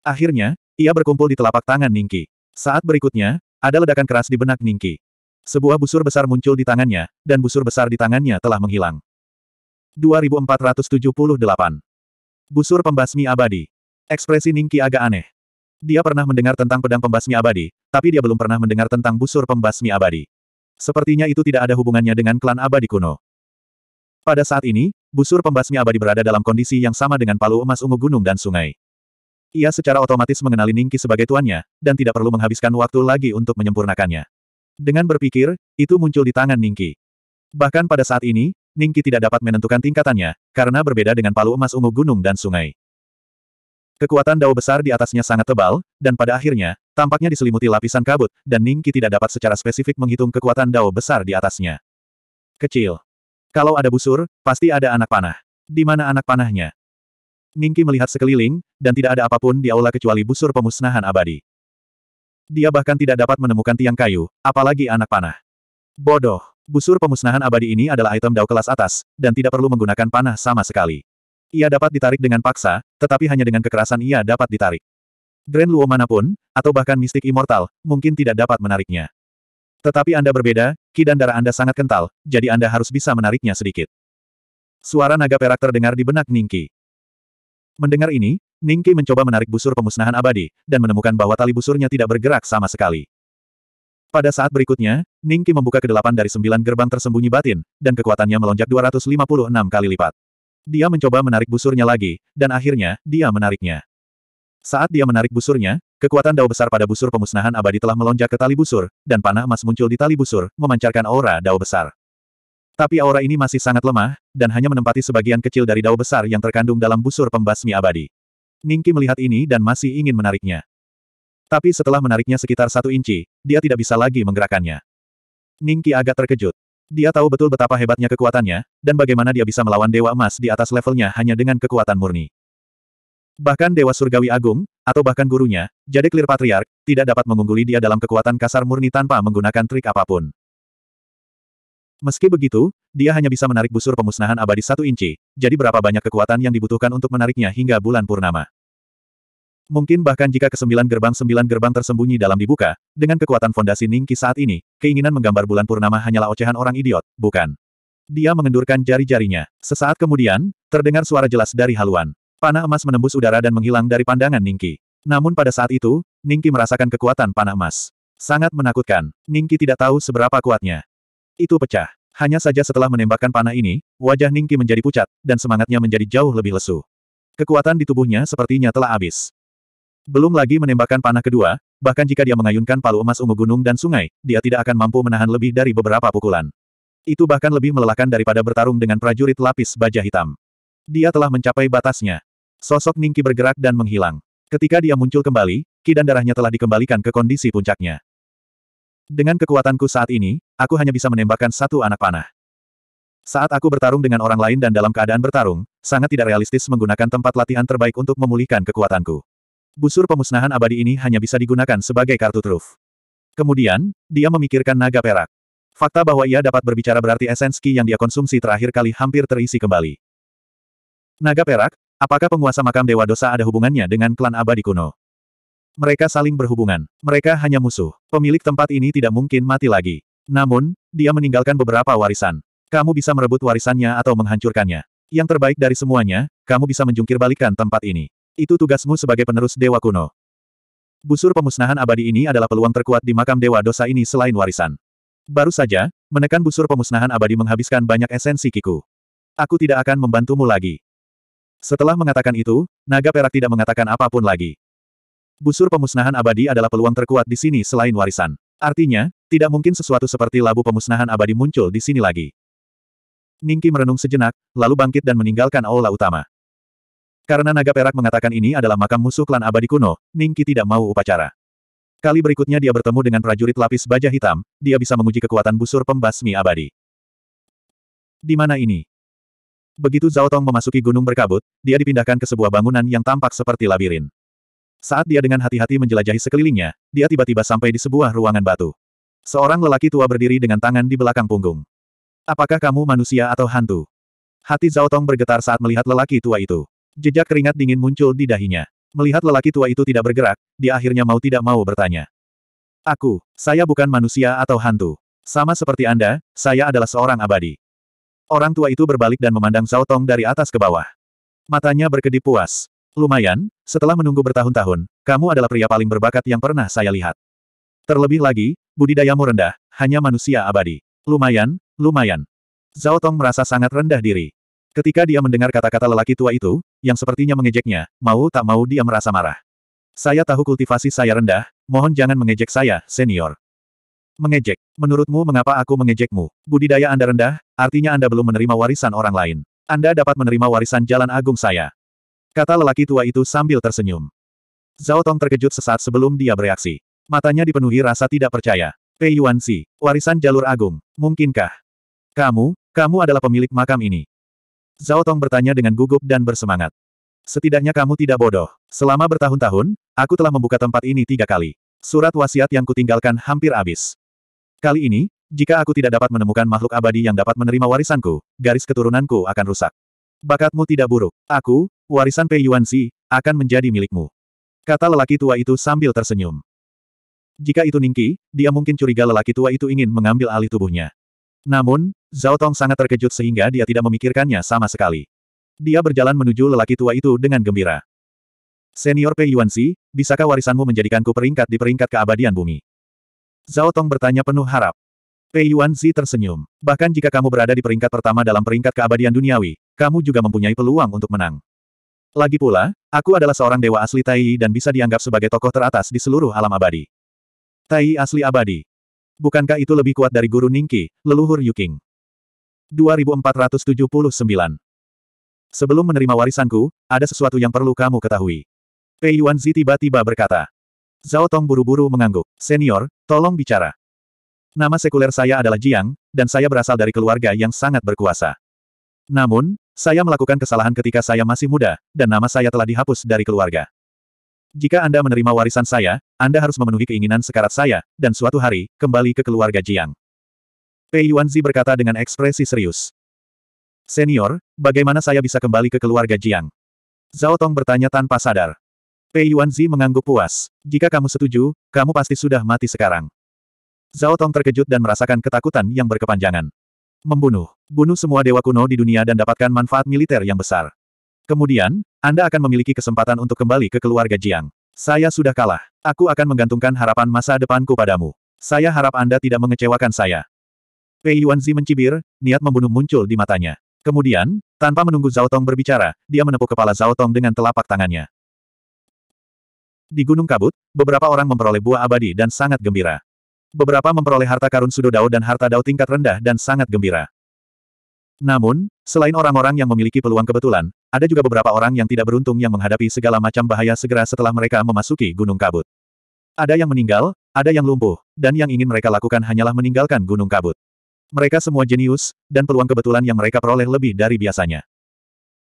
Akhirnya, ia berkumpul di telapak tangan Ningki. Saat berikutnya, ada ledakan keras di benak Ningki. Sebuah busur besar muncul di tangannya, dan busur besar di tangannya telah menghilang. 2478 Busur Pembasmi Abadi Ekspresi Ningki agak aneh. Dia pernah mendengar tentang pedang pembasmi abadi, tapi dia belum pernah mendengar tentang busur pembasmi abadi. Sepertinya itu tidak ada hubungannya dengan klan abadi kuno. Pada saat ini, busur pembasmi abadi berada dalam kondisi yang sama dengan palu emas ungu gunung dan sungai. Ia secara otomatis mengenali Ningki sebagai tuannya, dan tidak perlu menghabiskan waktu lagi untuk menyempurnakannya. Dengan berpikir, itu muncul di tangan Ningki. Bahkan pada saat ini, Ningki tidak dapat menentukan tingkatannya, karena berbeda dengan palu emas ungu gunung dan sungai. Kekuatan dao besar di atasnya sangat tebal, dan pada akhirnya, tampaknya diselimuti lapisan kabut, dan Ningki tidak dapat secara spesifik menghitung kekuatan dao besar di atasnya. Kecil. Kalau ada busur, pasti ada anak panah. Di mana anak panahnya? Ningki melihat sekeliling, dan tidak ada apapun di aula kecuali busur pemusnahan abadi. Dia bahkan tidak dapat menemukan tiang kayu, apalagi anak panah. Bodoh. Busur pemusnahan abadi ini adalah item dao kelas atas, dan tidak perlu menggunakan panah sama sekali. Ia dapat ditarik dengan paksa, tetapi hanya dengan kekerasan ia dapat ditarik. Grand Luo manapun, atau bahkan mistik immortal, mungkin tidak dapat menariknya. Tetapi Anda berbeda, ki dan darah Anda sangat kental, jadi Anda harus bisa menariknya sedikit. Suara naga perak terdengar di benak Ningki. Mendengar ini, Ningki mencoba menarik busur pemusnahan abadi, dan menemukan bahwa tali busurnya tidak bergerak sama sekali. Pada saat berikutnya, Ningki membuka kedelapan dari sembilan gerbang tersembunyi batin, dan kekuatannya melonjak 256 kali lipat. Dia mencoba menarik busurnya lagi, dan akhirnya, dia menariknya. Saat dia menarik busurnya, kekuatan dao besar pada busur pemusnahan abadi telah melonjak ke tali busur, dan panah emas muncul di tali busur, memancarkan aura dao besar. Tapi aura ini masih sangat lemah, dan hanya menempati sebagian kecil dari dao besar yang terkandung dalam busur pembasmi abadi. Ningki melihat ini dan masih ingin menariknya. Tapi setelah menariknya sekitar satu inci, dia tidak bisa lagi menggerakkannya. Ningki agak terkejut. Dia tahu betul betapa hebatnya kekuatannya, dan bagaimana dia bisa melawan Dewa Emas di atas levelnya hanya dengan kekuatan murni. Bahkan Dewa Surgawi Agung, atau bahkan gurunya, jadi Clear patriark, tidak dapat mengungguli dia dalam kekuatan kasar murni tanpa menggunakan trik apapun. Meski begitu, dia hanya bisa menarik busur pemusnahan abadi satu inci, jadi berapa banyak kekuatan yang dibutuhkan untuk menariknya hingga bulan purnama. Mungkin bahkan jika kesembilan gerbang sembilan gerbang tersembunyi dalam dibuka, dengan kekuatan fondasi Ningki saat ini, keinginan menggambar bulan purnama hanyalah ocehan orang idiot, bukan. Dia mengendurkan jari-jarinya. Sesaat kemudian, terdengar suara jelas dari haluan. Panah emas menembus udara dan menghilang dari pandangan Ningki. Namun pada saat itu, Ningki merasakan kekuatan panah emas. Sangat menakutkan. Ningki tidak tahu seberapa kuatnya. Itu pecah. Hanya saja setelah menembakkan panah ini, wajah Ningki menjadi pucat, dan semangatnya menjadi jauh lebih lesu. Kekuatan di tubuhnya sepertinya telah habis. Belum lagi menembakkan panah kedua, bahkan jika dia mengayunkan palu emas ungu gunung dan sungai, dia tidak akan mampu menahan lebih dari beberapa pukulan. Itu bahkan lebih melelahkan daripada bertarung dengan prajurit lapis baja hitam. Dia telah mencapai batasnya. Sosok Ningki bergerak dan menghilang. Ketika dia muncul kembali, ki dan darahnya telah dikembalikan ke kondisi puncaknya. Dengan kekuatanku saat ini, aku hanya bisa menembakkan satu anak panah. Saat aku bertarung dengan orang lain dan dalam keadaan bertarung, sangat tidak realistis menggunakan tempat latihan terbaik untuk memulihkan kekuatanku. Busur pemusnahan abadi ini hanya bisa digunakan sebagai kartu truf. Kemudian, dia memikirkan naga perak. Fakta bahwa ia dapat berbicara berarti esenski yang dia konsumsi terakhir kali hampir terisi kembali. Naga perak, apakah penguasa makam Dewa Dosa ada hubungannya dengan klan abadi kuno? Mereka saling berhubungan. Mereka hanya musuh. Pemilik tempat ini tidak mungkin mati lagi. Namun, dia meninggalkan beberapa warisan. Kamu bisa merebut warisannya atau menghancurkannya. Yang terbaik dari semuanya, kamu bisa menjungkirbalikan tempat ini. Itu tugasmu sebagai penerus Dewa Kuno. Busur pemusnahan abadi ini adalah peluang terkuat di makam Dewa Dosa ini selain warisan. Baru saja, menekan busur pemusnahan abadi menghabiskan banyak esensi Kiku. Aku tidak akan membantumu lagi. Setelah mengatakan itu, naga perak tidak mengatakan apapun lagi. Busur pemusnahan abadi adalah peluang terkuat di sini selain warisan. Artinya, tidak mungkin sesuatu seperti labu pemusnahan abadi muncul di sini lagi. Ningki merenung sejenak, lalu bangkit dan meninggalkan aula utama. Karena naga perak mengatakan ini adalah makam musuh klan abadi kuno, Ningki tidak mau upacara. Kali berikutnya dia bertemu dengan prajurit lapis baja hitam, dia bisa menguji kekuatan busur pembasmi abadi. Di mana ini? Begitu Zhao Tong memasuki gunung berkabut, dia dipindahkan ke sebuah bangunan yang tampak seperti labirin. Saat dia dengan hati-hati menjelajahi sekelilingnya, dia tiba-tiba sampai di sebuah ruangan batu. Seorang lelaki tua berdiri dengan tangan di belakang punggung. Apakah kamu manusia atau hantu? Hati Zhao Tong bergetar saat melihat lelaki tua itu. Jejak keringat dingin muncul di dahinya. Melihat lelaki tua itu tidak bergerak, dia akhirnya mau tidak mau bertanya. Aku, saya bukan manusia atau hantu. Sama seperti Anda, saya adalah seorang abadi. Orang tua itu berbalik dan memandang Zhao Tong dari atas ke bawah. Matanya berkedip puas. Lumayan, setelah menunggu bertahun-tahun, kamu adalah pria paling berbakat yang pernah saya lihat. Terlebih lagi, budidayamu rendah, hanya manusia abadi. Lumayan, lumayan. Zhao Tong merasa sangat rendah diri. Ketika dia mendengar kata-kata lelaki tua itu, yang sepertinya mengejeknya, mau tak mau dia merasa marah. Saya tahu kultivasi saya rendah, mohon jangan mengejek saya, senior. Mengejek. Menurutmu mengapa aku mengejekmu? Budidaya Anda rendah, artinya Anda belum menerima warisan orang lain. Anda dapat menerima warisan jalan agung saya. Kata lelaki tua itu sambil tersenyum. Zhao Tong terkejut sesaat sebelum dia bereaksi. Matanya dipenuhi rasa tidak percaya. Pei Yuan Si, warisan jalur agung, mungkinkah? Kamu, kamu adalah pemilik makam ini. Zhao Tong bertanya dengan gugup dan bersemangat. Setidaknya kamu tidak bodoh. Selama bertahun-tahun, aku telah membuka tempat ini tiga kali. Surat wasiat yang kutinggalkan hampir habis. Kali ini, jika aku tidak dapat menemukan makhluk abadi yang dapat menerima warisanku, garis keturunanku akan rusak. Bakatmu tidak buruk. Aku, warisan Pei Yuan Xi, akan menjadi milikmu. Kata lelaki tua itu sambil tersenyum. Jika itu Ningki, dia mungkin curiga lelaki tua itu ingin mengambil alih tubuhnya. Namun, Zhao Tong sangat terkejut sehingga dia tidak memikirkannya sama sekali. Dia berjalan menuju lelaki tua itu dengan gembira. Senior Pei Yuanzi, bisakah warisanmu menjadikanku peringkat di peringkat keabadian bumi? Zhao Tong bertanya penuh harap. Pei Yuanzi tersenyum. Bahkan jika kamu berada di peringkat pertama dalam peringkat keabadian duniawi, kamu juga mempunyai peluang untuk menang. Lagi pula, aku adalah seorang dewa asli Tai dan bisa dianggap sebagai tokoh teratas di seluruh alam abadi. Tai asli abadi. Bukankah itu lebih kuat dari guru Ningki, leluhur Yuking? 2479. Sebelum menerima warisanku, ada sesuatu yang perlu kamu ketahui. Pei Yuanzi tiba-tiba berkata. Zhao Tong buru-buru mengangguk. Senior, tolong bicara. Nama sekuler saya adalah Jiang, dan saya berasal dari keluarga yang sangat berkuasa. Namun, saya melakukan kesalahan ketika saya masih muda, dan nama saya telah dihapus dari keluarga. Jika Anda menerima warisan saya, Anda harus memenuhi keinginan sekarat saya, dan suatu hari, kembali ke keluarga Jiang. Pei Yuanzi berkata dengan ekspresi serius. Senior, bagaimana saya bisa kembali ke keluarga Jiang? Zhao Tong bertanya tanpa sadar. Pei Yuanzi mengangguk puas. Jika kamu setuju, kamu pasti sudah mati sekarang. Zhao Tong terkejut dan merasakan ketakutan yang berkepanjangan. Membunuh. Bunuh semua dewa kuno di dunia dan dapatkan manfaat militer yang besar. Kemudian, Anda akan memiliki kesempatan untuk kembali ke keluarga Jiang. Saya sudah kalah. Aku akan menggantungkan harapan masa depanku padamu. Saya harap Anda tidak mengecewakan saya. Pei Yuanzi mencibir, niat membunuh muncul di matanya. Kemudian, tanpa menunggu Zhao Tong berbicara, dia menepuk kepala Zhao Tong dengan telapak tangannya. Di Gunung Kabut, beberapa orang memperoleh buah abadi dan sangat gembira. Beberapa memperoleh harta karun sudodao dan harta dao tingkat rendah dan sangat gembira. Namun, selain orang-orang yang memiliki peluang kebetulan, ada juga beberapa orang yang tidak beruntung yang menghadapi segala macam bahaya segera setelah mereka memasuki Gunung Kabut. Ada yang meninggal, ada yang lumpuh, dan yang ingin mereka lakukan hanyalah meninggalkan Gunung Kabut. Mereka semua jenius, dan peluang kebetulan yang mereka peroleh lebih dari biasanya.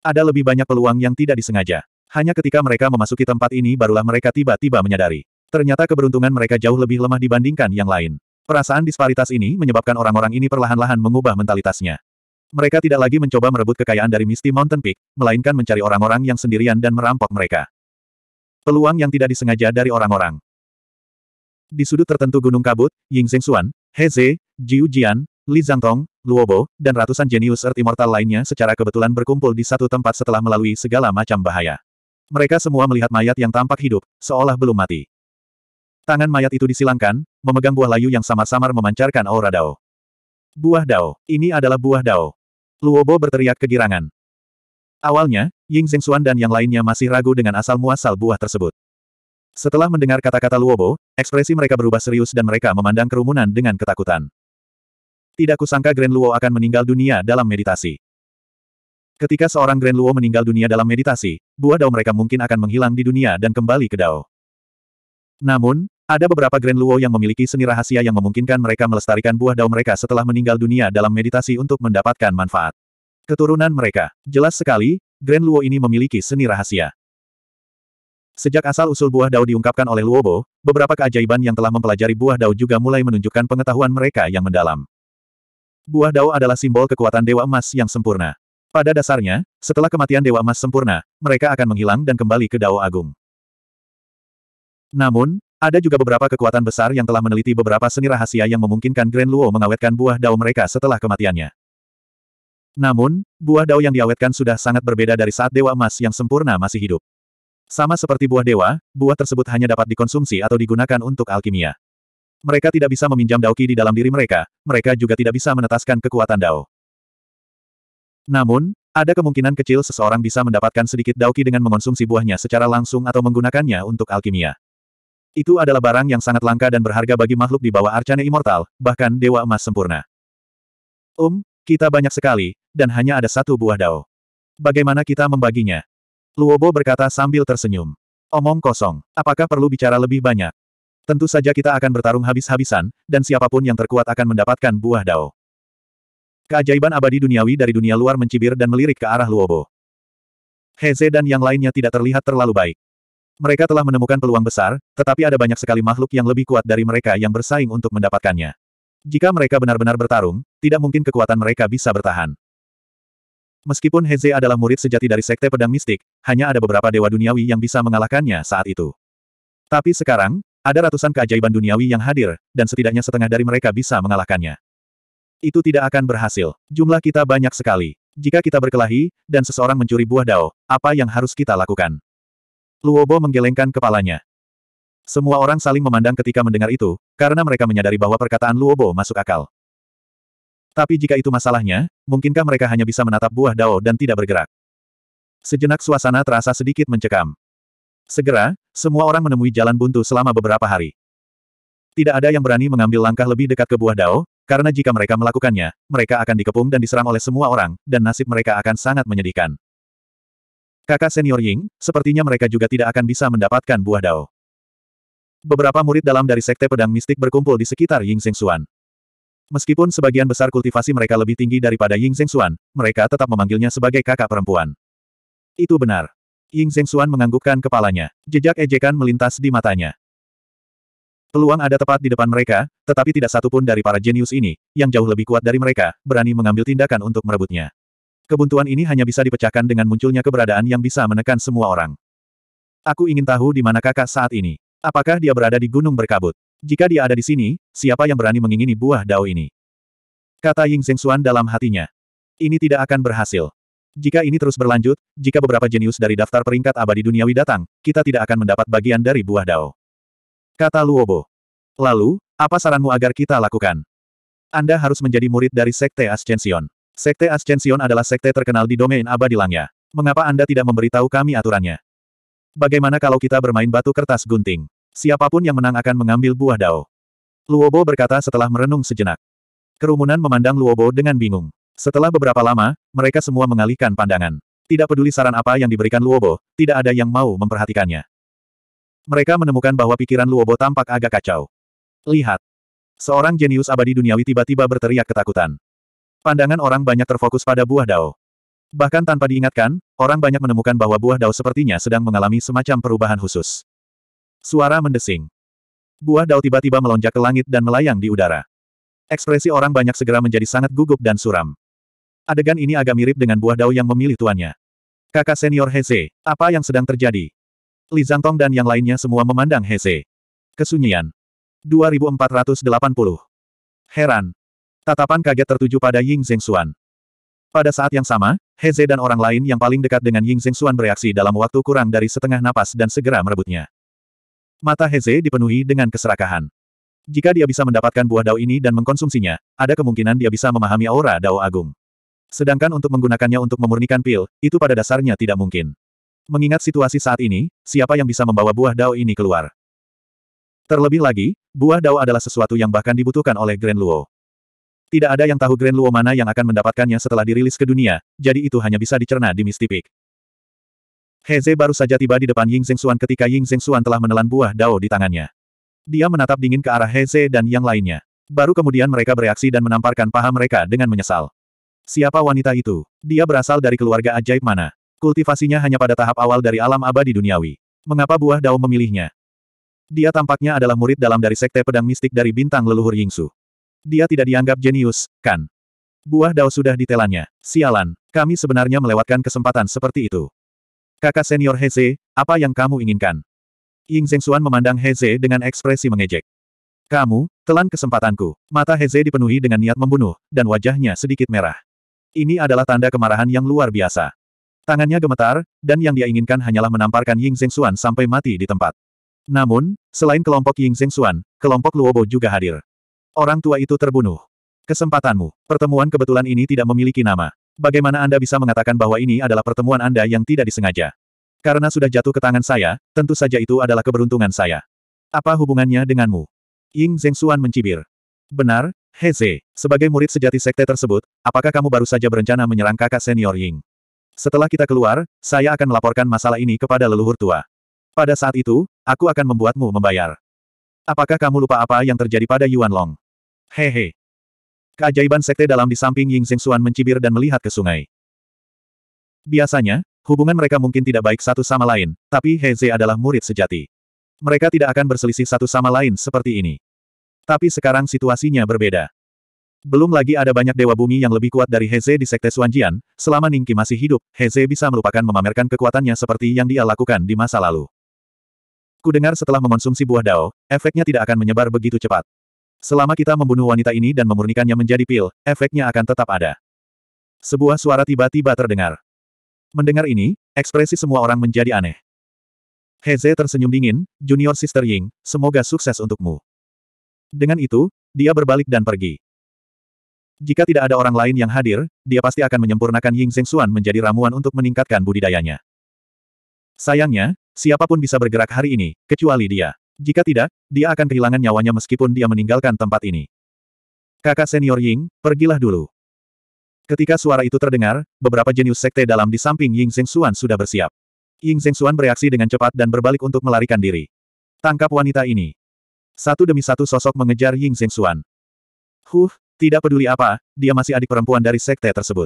Ada lebih banyak peluang yang tidak disengaja. Hanya ketika mereka memasuki tempat ini barulah mereka tiba-tiba menyadari. Ternyata keberuntungan mereka jauh lebih lemah dibandingkan yang lain. Perasaan disparitas ini menyebabkan orang-orang ini perlahan-lahan mengubah mentalitasnya. Mereka tidak lagi mencoba merebut kekayaan dari Misty Mountain Peak, melainkan mencari orang-orang yang sendirian dan merampok mereka. Peluang yang tidak disengaja dari orang-orang. Di sudut tertentu Gunung Kabut, Ying Zhengxuan, He Ze, Jiu Jian, Li Zhangtong, Luobo, dan ratusan jenius Earth Immortal lainnya secara kebetulan berkumpul di satu tempat setelah melalui segala macam bahaya. Mereka semua melihat mayat yang tampak hidup, seolah belum mati. Tangan mayat itu disilangkan, memegang buah layu yang samar-samar memancarkan aura Dao. Buah Dao, ini adalah buah Dao. Luobo berteriak kegirangan. Awalnya, Ying Zhengxuan dan yang lainnya masih ragu dengan asal-muasal buah tersebut. Setelah mendengar kata-kata Luobo, ekspresi mereka berubah serius dan mereka memandang kerumunan dengan ketakutan. Tidak kusangka Grand Luo akan meninggal dunia dalam meditasi. Ketika seorang Grand Luo meninggal dunia dalam meditasi, buah dao mereka mungkin akan menghilang di dunia dan kembali ke dao. Namun, ada beberapa Grand Luo yang memiliki seni rahasia yang memungkinkan mereka melestarikan buah dao mereka setelah meninggal dunia dalam meditasi untuk mendapatkan manfaat. Keturunan mereka, jelas sekali, Grand Luo ini memiliki seni rahasia. Sejak asal-usul buah dao diungkapkan oleh Luobo, beberapa keajaiban yang telah mempelajari buah dao juga mulai menunjukkan pengetahuan mereka yang mendalam. Buah dao adalah simbol kekuatan Dewa Emas yang sempurna. Pada dasarnya, setelah kematian Dewa Emas sempurna, mereka akan menghilang dan kembali ke Dao Agung. Namun, ada juga beberapa kekuatan besar yang telah meneliti beberapa seni rahasia yang memungkinkan Grand Luo mengawetkan buah dao mereka setelah kematiannya. Namun, buah dao yang diawetkan sudah sangat berbeda dari saat Dewa Emas yang sempurna masih hidup. Sama seperti buah dewa, buah tersebut hanya dapat dikonsumsi atau digunakan untuk alkimia. Mereka tidak bisa meminjam Daoki di dalam diri mereka, mereka juga tidak bisa menetaskan kekuatan Dao. Namun, ada kemungkinan kecil seseorang bisa mendapatkan sedikit Daoki dengan mengonsumsi buahnya secara langsung atau menggunakannya untuk alkimia. Itu adalah barang yang sangat langka dan berharga bagi makhluk di bawah arcane immortal, bahkan dewa emas sempurna. Um, kita banyak sekali, dan hanya ada satu buah Dao. Bagaimana kita membaginya? Luobo berkata sambil tersenyum. Omong kosong, apakah perlu bicara lebih banyak? Tentu saja kita akan bertarung habis-habisan, dan siapapun yang terkuat akan mendapatkan buah dao. Keajaiban abadi duniawi dari dunia luar mencibir dan melirik ke arah Luobo. Heze dan yang lainnya tidak terlihat terlalu baik. Mereka telah menemukan peluang besar, tetapi ada banyak sekali makhluk yang lebih kuat dari mereka yang bersaing untuk mendapatkannya. Jika mereka benar-benar bertarung, tidak mungkin kekuatan mereka bisa bertahan. Meskipun Heze adalah murid sejati dari Sekte Pedang Mistik, hanya ada beberapa dewa duniawi yang bisa mengalahkannya saat itu. Tapi sekarang, ada ratusan keajaiban duniawi yang hadir, dan setidaknya setengah dari mereka bisa mengalahkannya. Itu tidak akan berhasil. Jumlah kita banyak sekali. Jika kita berkelahi, dan seseorang mencuri buah dao, apa yang harus kita lakukan? Luobo menggelengkan kepalanya. Semua orang saling memandang ketika mendengar itu, karena mereka menyadari bahwa perkataan Luobo masuk akal. Tapi jika itu masalahnya, mungkinkah mereka hanya bisa menatap buah dao dan tidak bergerak? Sejenak suasana terasa sedikit mencekam. Segera, semua orang menemui jalan buntu selama beberapa hari. Tidak ada yang berani mengambil langkah lebih dekat ke buah dao, karena jika mereka melakukannya, mereka akan dikepung dan diserang oleh semua orang, dan nasib mereka akan sangat menyedihkan. Kakak senior Ying, sepertinya mereka juga tidak akan bisa mendapatkan buah dao. Beberapa murid dalam dari Sekte Pedang Mistik berkumpul di sekitar Ying Seng Suan. Meskipun sebagian besar kultivasi mereka lebih tinggi daripada Ying Seng Suan, mereka tetap memanggilnya sebagai kakak perempuan. Itu benar. Ying Zhengxuan menganggukkan kepalanya. Jejak ejekan melintas di matanya. Peluang ada tepat di depan mereka, tetapi tidak satupun dari para jenius ini, yang jauh lebih kuat dari mereka, berani mengambil tindakan untuk merebutnya. Kebuntuan ini hanya bisa dipecahkan dengan munculnya keberadaan yang bisa menekan semua orang. Aku ingin tahu di mana kakak saat ini. Apakah dia berada di gunung berkabut? Jika dia ada di sini, siapa yang berani mengingini buah dao ini? Kata Ying Zhengxuan dalam hatinya. Ini tidak akan berhasil. Jika ini terus berlanjut, jika beberapa jenius dari daftar peringkat abadi duniawi datang, kita tidak akan mendapat bagian dari buah dao. Kata Luobo. Lalu, apa saranmu agar kita lakukan? Anda harus menjadi murid dari Sekte Ascension. Sekte Ascension adalah sekte terkenal di domain abadi langya. Mengapa Anda tidak memberitahu kami aturannya? Bagaimana kalau kita bermain batu kertas gunting? Siapapun yang menang akan mengambil buah dao. Luobo berkata setelah merenung sejenak. Kerumunan memandang Luobo dengan bingung. Setelah beberapa lama, mereka semua mengalihkan pandangan. Tidak peduli saran apa yang diberikan Luobo, tidak ada yang mau memperhatikannya. Mereka menemukan bahwa pikiran Luobo tampak agak kacau. Lihat. Seorang jenius abadi duniawi tiba-tiba berteriak ketakutan. Pandangan orang banyak terfokus pada buah dao. Bahkan tanpa diingatkan, orang banyak menemukan bahwa buah dao sepertinya sedang mengalami semacam perubahan khusus. Suara mendesing. Buah dao tiba-tiba melonjak ke langit dan melayang di udara. Ekspresi orang banyak segera menjadi sangat gugup dan suram. Adegan ini agak mirip dengan buah dao yang memilih tuannya. Kakak senior Heze, apa yang sedang terjadi? Li Zhangtong dan yang lainnya semua memandang Heze. Kesunyian. 2480. Heran. Tatapan kaget tertuju pada Ying Zheng Xuan. Pada saat yang sama, Heze dan orang lain yang paling dekat dengan Ying Zheng Xuan bereaksi dalam waktu kurang dari setengah napas dan segera merebutnya. Mata Heze dipenuhi dengan keserakahan. Jika dia bisa mendapatkan buah dao ini dan mengkonsumsinya, ada kemungkinan dia bisa memahami aura dao agung. Sedangkan untuk menggunakannya untuk memurnikan pil, itu pada dasarnya tidak mungkin. Mengingat situasi saat ini, siapa yang bisa membawa buah dao ini keluar? Terlebih lagi, buah dao adalah sesuatu yang bahkan dibutuhkan oleh Grand Luo. Tidak ada yang tahu Grand Luo mana yang akan mendapatkannya setelah dirilis ke dunia, jadi itu hanya bisa dicerna di Mistipik. Heze baru saja tiba di depan Ying Zheng Xuan ketika Ying Zheng Xuan telah menelan buah dao di tangannya. Dia menatap dingin ke arah Heze dan yang lainnya. Baru kemudian mereka bereaksi dan menamparkan paha mereka dengan menyesal. Siapa wanita itu? Dia berasal dari keluarga ajaib mana? Kultivasinya hanya pada tahap awal dari alam abadi duniawi. Mengapa buah daun memilihnya? Dia tampaknya adalah murid dalam dari sekte pedang mistik dari bintang leluhur Yingsu. Dia tidak dianggap jenius, kan? Buah dao sudah ditelannya. Sialan, kami sebenarnya melewatkan kesempatan seperti itu. Kakak senior Heze, apa yang kamu inginkan? Ying Zhengxuan memandang Heze dengan ekspresi mengejek. Kamu, telan kesempatanku. Mata Heze dipenuhi dengan niat membunuh, dan wajahnya sedikit merah. Ini adalah tanda kemarahan yang luar biasa. Tangannya gemetar, dan yang dia inginkan hanyalah menamparkan Ying Zheng Xuan sampai mati di tempat. Namun, selain kelompok Ying Zheng Xuan, kelompok Luobo juga hadir. Orang tua itu terbunuh. Kesempatanmu. Pertemuan kebetulan ini tidak memiliki nama. Bagaimana Anda bisa mengatakan bahwa ini adalah pertemuan Anda yang tidak disengaja? Karena sudah jatuh ke tangan saya, tentu saja itu adalah keberuntungan saya. Apa hubungannya denganmu? Ying Zheng Xuan mencibir. Benar, Heze, sebagai murid sejati sekte tersebut, apakah kamu baru saja berencana menyerang kakak senior Ying? Setelah kita keluar, saya akan melaporkan masalah ini kepada leluhur tua. Pada saat itu, aku akan membuatmu membayar. Apakah kamu lupa apa yang terjadi pada Yuan Long? Hehe. Keajaiban sekte dalam di samping Ying Xuan mencibir dan melihat ke sungai. Biasanya, hubungan mereka mungkin tidak baik satu sama lain, tapi Heze adalah murid sejati. Mereka tidak akan berselisih satu sama lain seperti ini. Tapi sekarang situasinya berbeda. Belum lagi ada banyak dewa bumi yang lebih kuat dari Heze di Sekte Suanjian, selama Ningki masih hidup, Heze bisa melupakan memamerkan kekuatannya seperti yang dia lakukan di masa lalu. Kudengar setelah mengonsumsi buah dao, efeknya tidak akan menyebar begitu cepat. Selama kita membunuh wanita ini dan memurnikannya menjadi pil, efeknya akan tetap ada. Sebuah suara tiba-tiba terdengar. Mendengar ini, ekspresi semua orang menjadi aneh. Heze tersenyum dingin, Junior Sister Ying, semoga sukses untukmu. Dengan itu, dia berbalik dan pergi. Jika tidak ada orang lain yang hadir, dia pasti akan menyempurnakan Ying Zheng Xuan menjadi ramuan untuk meningkatkan budidayanya. Sayangnya, siapapun bisa bergerak hari ini, kecuali dia. Jika tidak, dia akan kehilangan nyawanya meskipun dia meninggalkan tempat ini. Kakak senior Ying, pergilah dulu. Ketika suara itu terdengar, beberapa jenius sekte dalam di samping Ying Zheng Xuan sudah bersiap. Ying Zheng Xuan bereaksi dengan cepat dan berbalik untuk melarikan diri. Tangkap wanita ini. Satu demi satu sosok mengejar Ying Xingxuan. Huh, tidak peduli apa, dia masih adik perempuan dari sekte tersebut.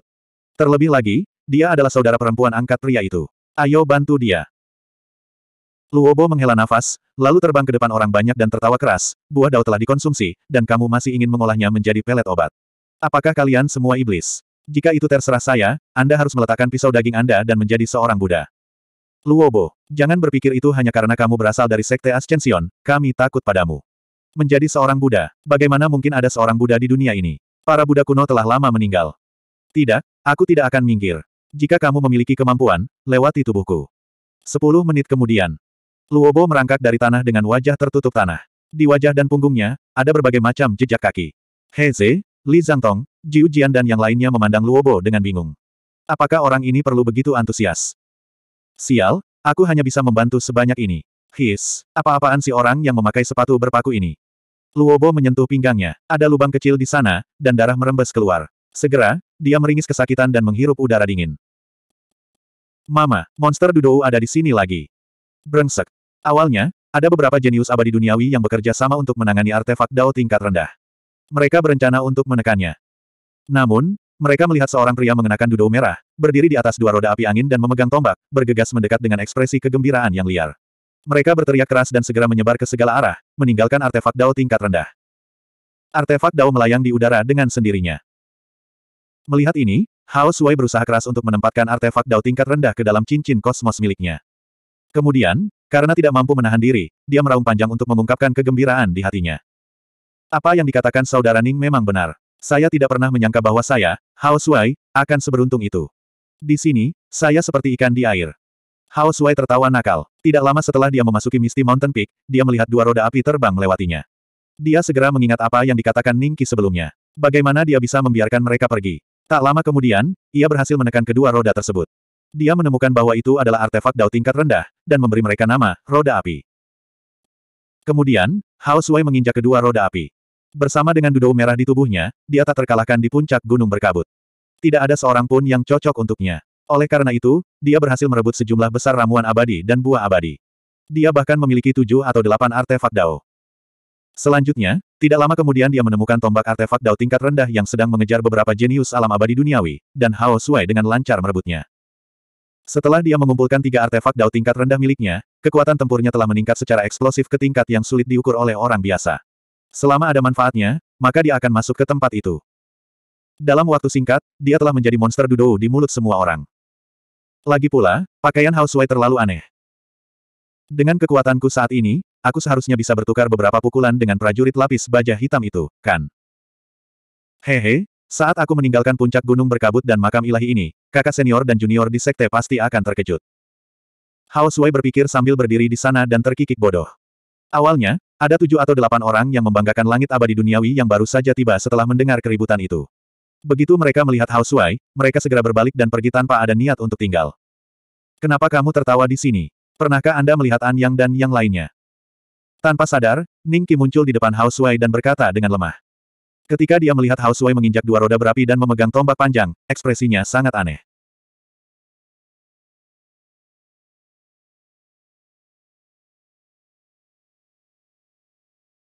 Terlebih lagi, dia adalah saudara perempuan angkat pria itu. Ayo bantu dia. Luobo menghela nafas, lalu terbang ke depan orang banyak dan tertawa keras, buah dao telah dikonsumsi, dan kamu masih ingin mengolahnya menjadi pelet obat. Apakah kalian semua iblis? Jika itu terserah saya, Anda harus meletakkan pisau daging Anda dan menjadi seorang Buddha. Luobo, jangan berpikir itu hanya karena kamu berasal dari Sekte Ascension, kami takut padamu. Menjadi seorang Buddha, bagaimana mungkin ada seorang Buddha di dunia ini? Para Buddha kuno telah lama meninggal. Tidak, aku tidak akan minggir. Jika kamu memiliki kemampuan, lewati tubuhku. Sepuluh menit kemudian, Luobo merangkak dari tanah dengan wajah tertutup tanah. Di wajah dan punggungnya, ada berbagai macam jejak kaki. Heze, Li Zhangtong, Jiu Jian dan yang lainnya memandang Luobo dengan bingung. Apakah orang ini perlu begitu antusias? Sial, aku hanya bisa membantu sebanyak ini. His, apa-apaan si orang yang memakai sepatu berpaku ini? Luobo menyentuh pinggangnya, ada lubang kecil di sana, dan darah merembes keluar. Segera, dia meringis kesakitan dan menghirup udara dingin. Mama, monster Dudou ada di sini lagi. Brengsek. Awalnya, ada beberapa jenius abadi duniawi yang bekerja sama untuk menangani artefak Dao tingkat rendah. Mereka berencana untuk menekannya. Namun, mereka melihat seorang pria mengenakan dudo merah, berdiri di atas dua roda api angin dan memegang tombak, bergegas mendekat dengan ekspresi kegembiraan yang liar. Mereka berteriak keras dan segera menyebar ke segala arah, meninggalkan artefak Dao tingkat rendah. Artefak Dao melayang di udara dengan sendirinya. Melihat ini, Hao Sui berusaha keras untuk menempatkan artefak Dao tingkat rendah ke dalam cincin kosmos miliknya. Kemudian, karena tidak mampu menahan diri, dia meraung panjang untuk mengungkapkan kegembiraan di hatinya. Apa yang dikatakan saudara Ning memang benar. Saya tidak pernah menyangka bahwa saya, Hao Sui, akan seberuntung itu. Di sini, saya seperti ikan di air. Hao Sui tertawa nakal. Tidak lama setelah dia memasuki Misty Mountain Peak, dia melihat dua roda api terbang melewatinya. Dia segera mengingat apa yang dikatakan Ningki sebelumnya. Bagaimana dia bisa membiarkan mereka pergi. Tak lama kemudian, ia berhasil menekan kedua roda tersebut. Dia menemukan bahwa itu adalah artefak dao tingkat rendah, dan memberi mereka nama, roda api. Kemudian, Hao Sui menginjak kedua roda api. Bersama dengan dudou merah di tubuhnya, dia tak terkalahkan di puncak gunung berkabut. Tidak ada seorang pun yang cocok untuknya. Oleh karena itu, dia berhasil merebut sejumlah besar ramuan abadi dan buah abadi. Dia bahkan memiliki tujuh atau delapan artefak Dao. Selanjutnya, tidak lama kemudian dia menemukan tombak artefak Dao tingkat rendah yang sedang mengejar beberapa jenius alam abadi duniawi, dan Hao Sui dengan lancar merebutnya. Setelah dia mengumpulkan tiga artefak Dao tingkat rendah miliknya, kekuatan tempurnya telah meningkat secara eksplosif ke tingkat yang sulit diukur oleh orang biasa. Selama ada manfaatnya, maka dia akan masuk ke tempat itu. Dalam waktu singkat, dia telah menjadi monster dudou di mulut semua orang. Lagi pula, pakaian Houseway terlalu aneh. Dengan kekuatanku saat ini, aku seharusnya bisa bertukar beberapa pukulan dengan prajurit lapis baja hitam itu, kan? Hehe, saat aku meninggalkan puncak gunung berkabut dan makam ilahi ini, kakak senior dan junior di sekte pasti akan terkejut. Houseway berpikir sambil berdiri di sana dan terkikik bodoh. Awalnya, ada tujuh atau delapan orang yang membanggakan langit abadi duniawi yang baru saja tiba setelah mendengar keributan itu. Begitu mereka melihat Hao Suai, mereka segera berbalik dan pergi tanpa ada niat untuk tinggal. Kenapa kamu tertawa di sini? Pernahkah Anda melihat An Yang dan yang lainnya? Tanpa sadar, Ning Qi muncul di depan Hao Suai dan berkata dengan lemah. Ketika dia melihat Hao Suai menginjak dua roda berapi dan memegang tombak panjang, ekspresinya sangat aneh.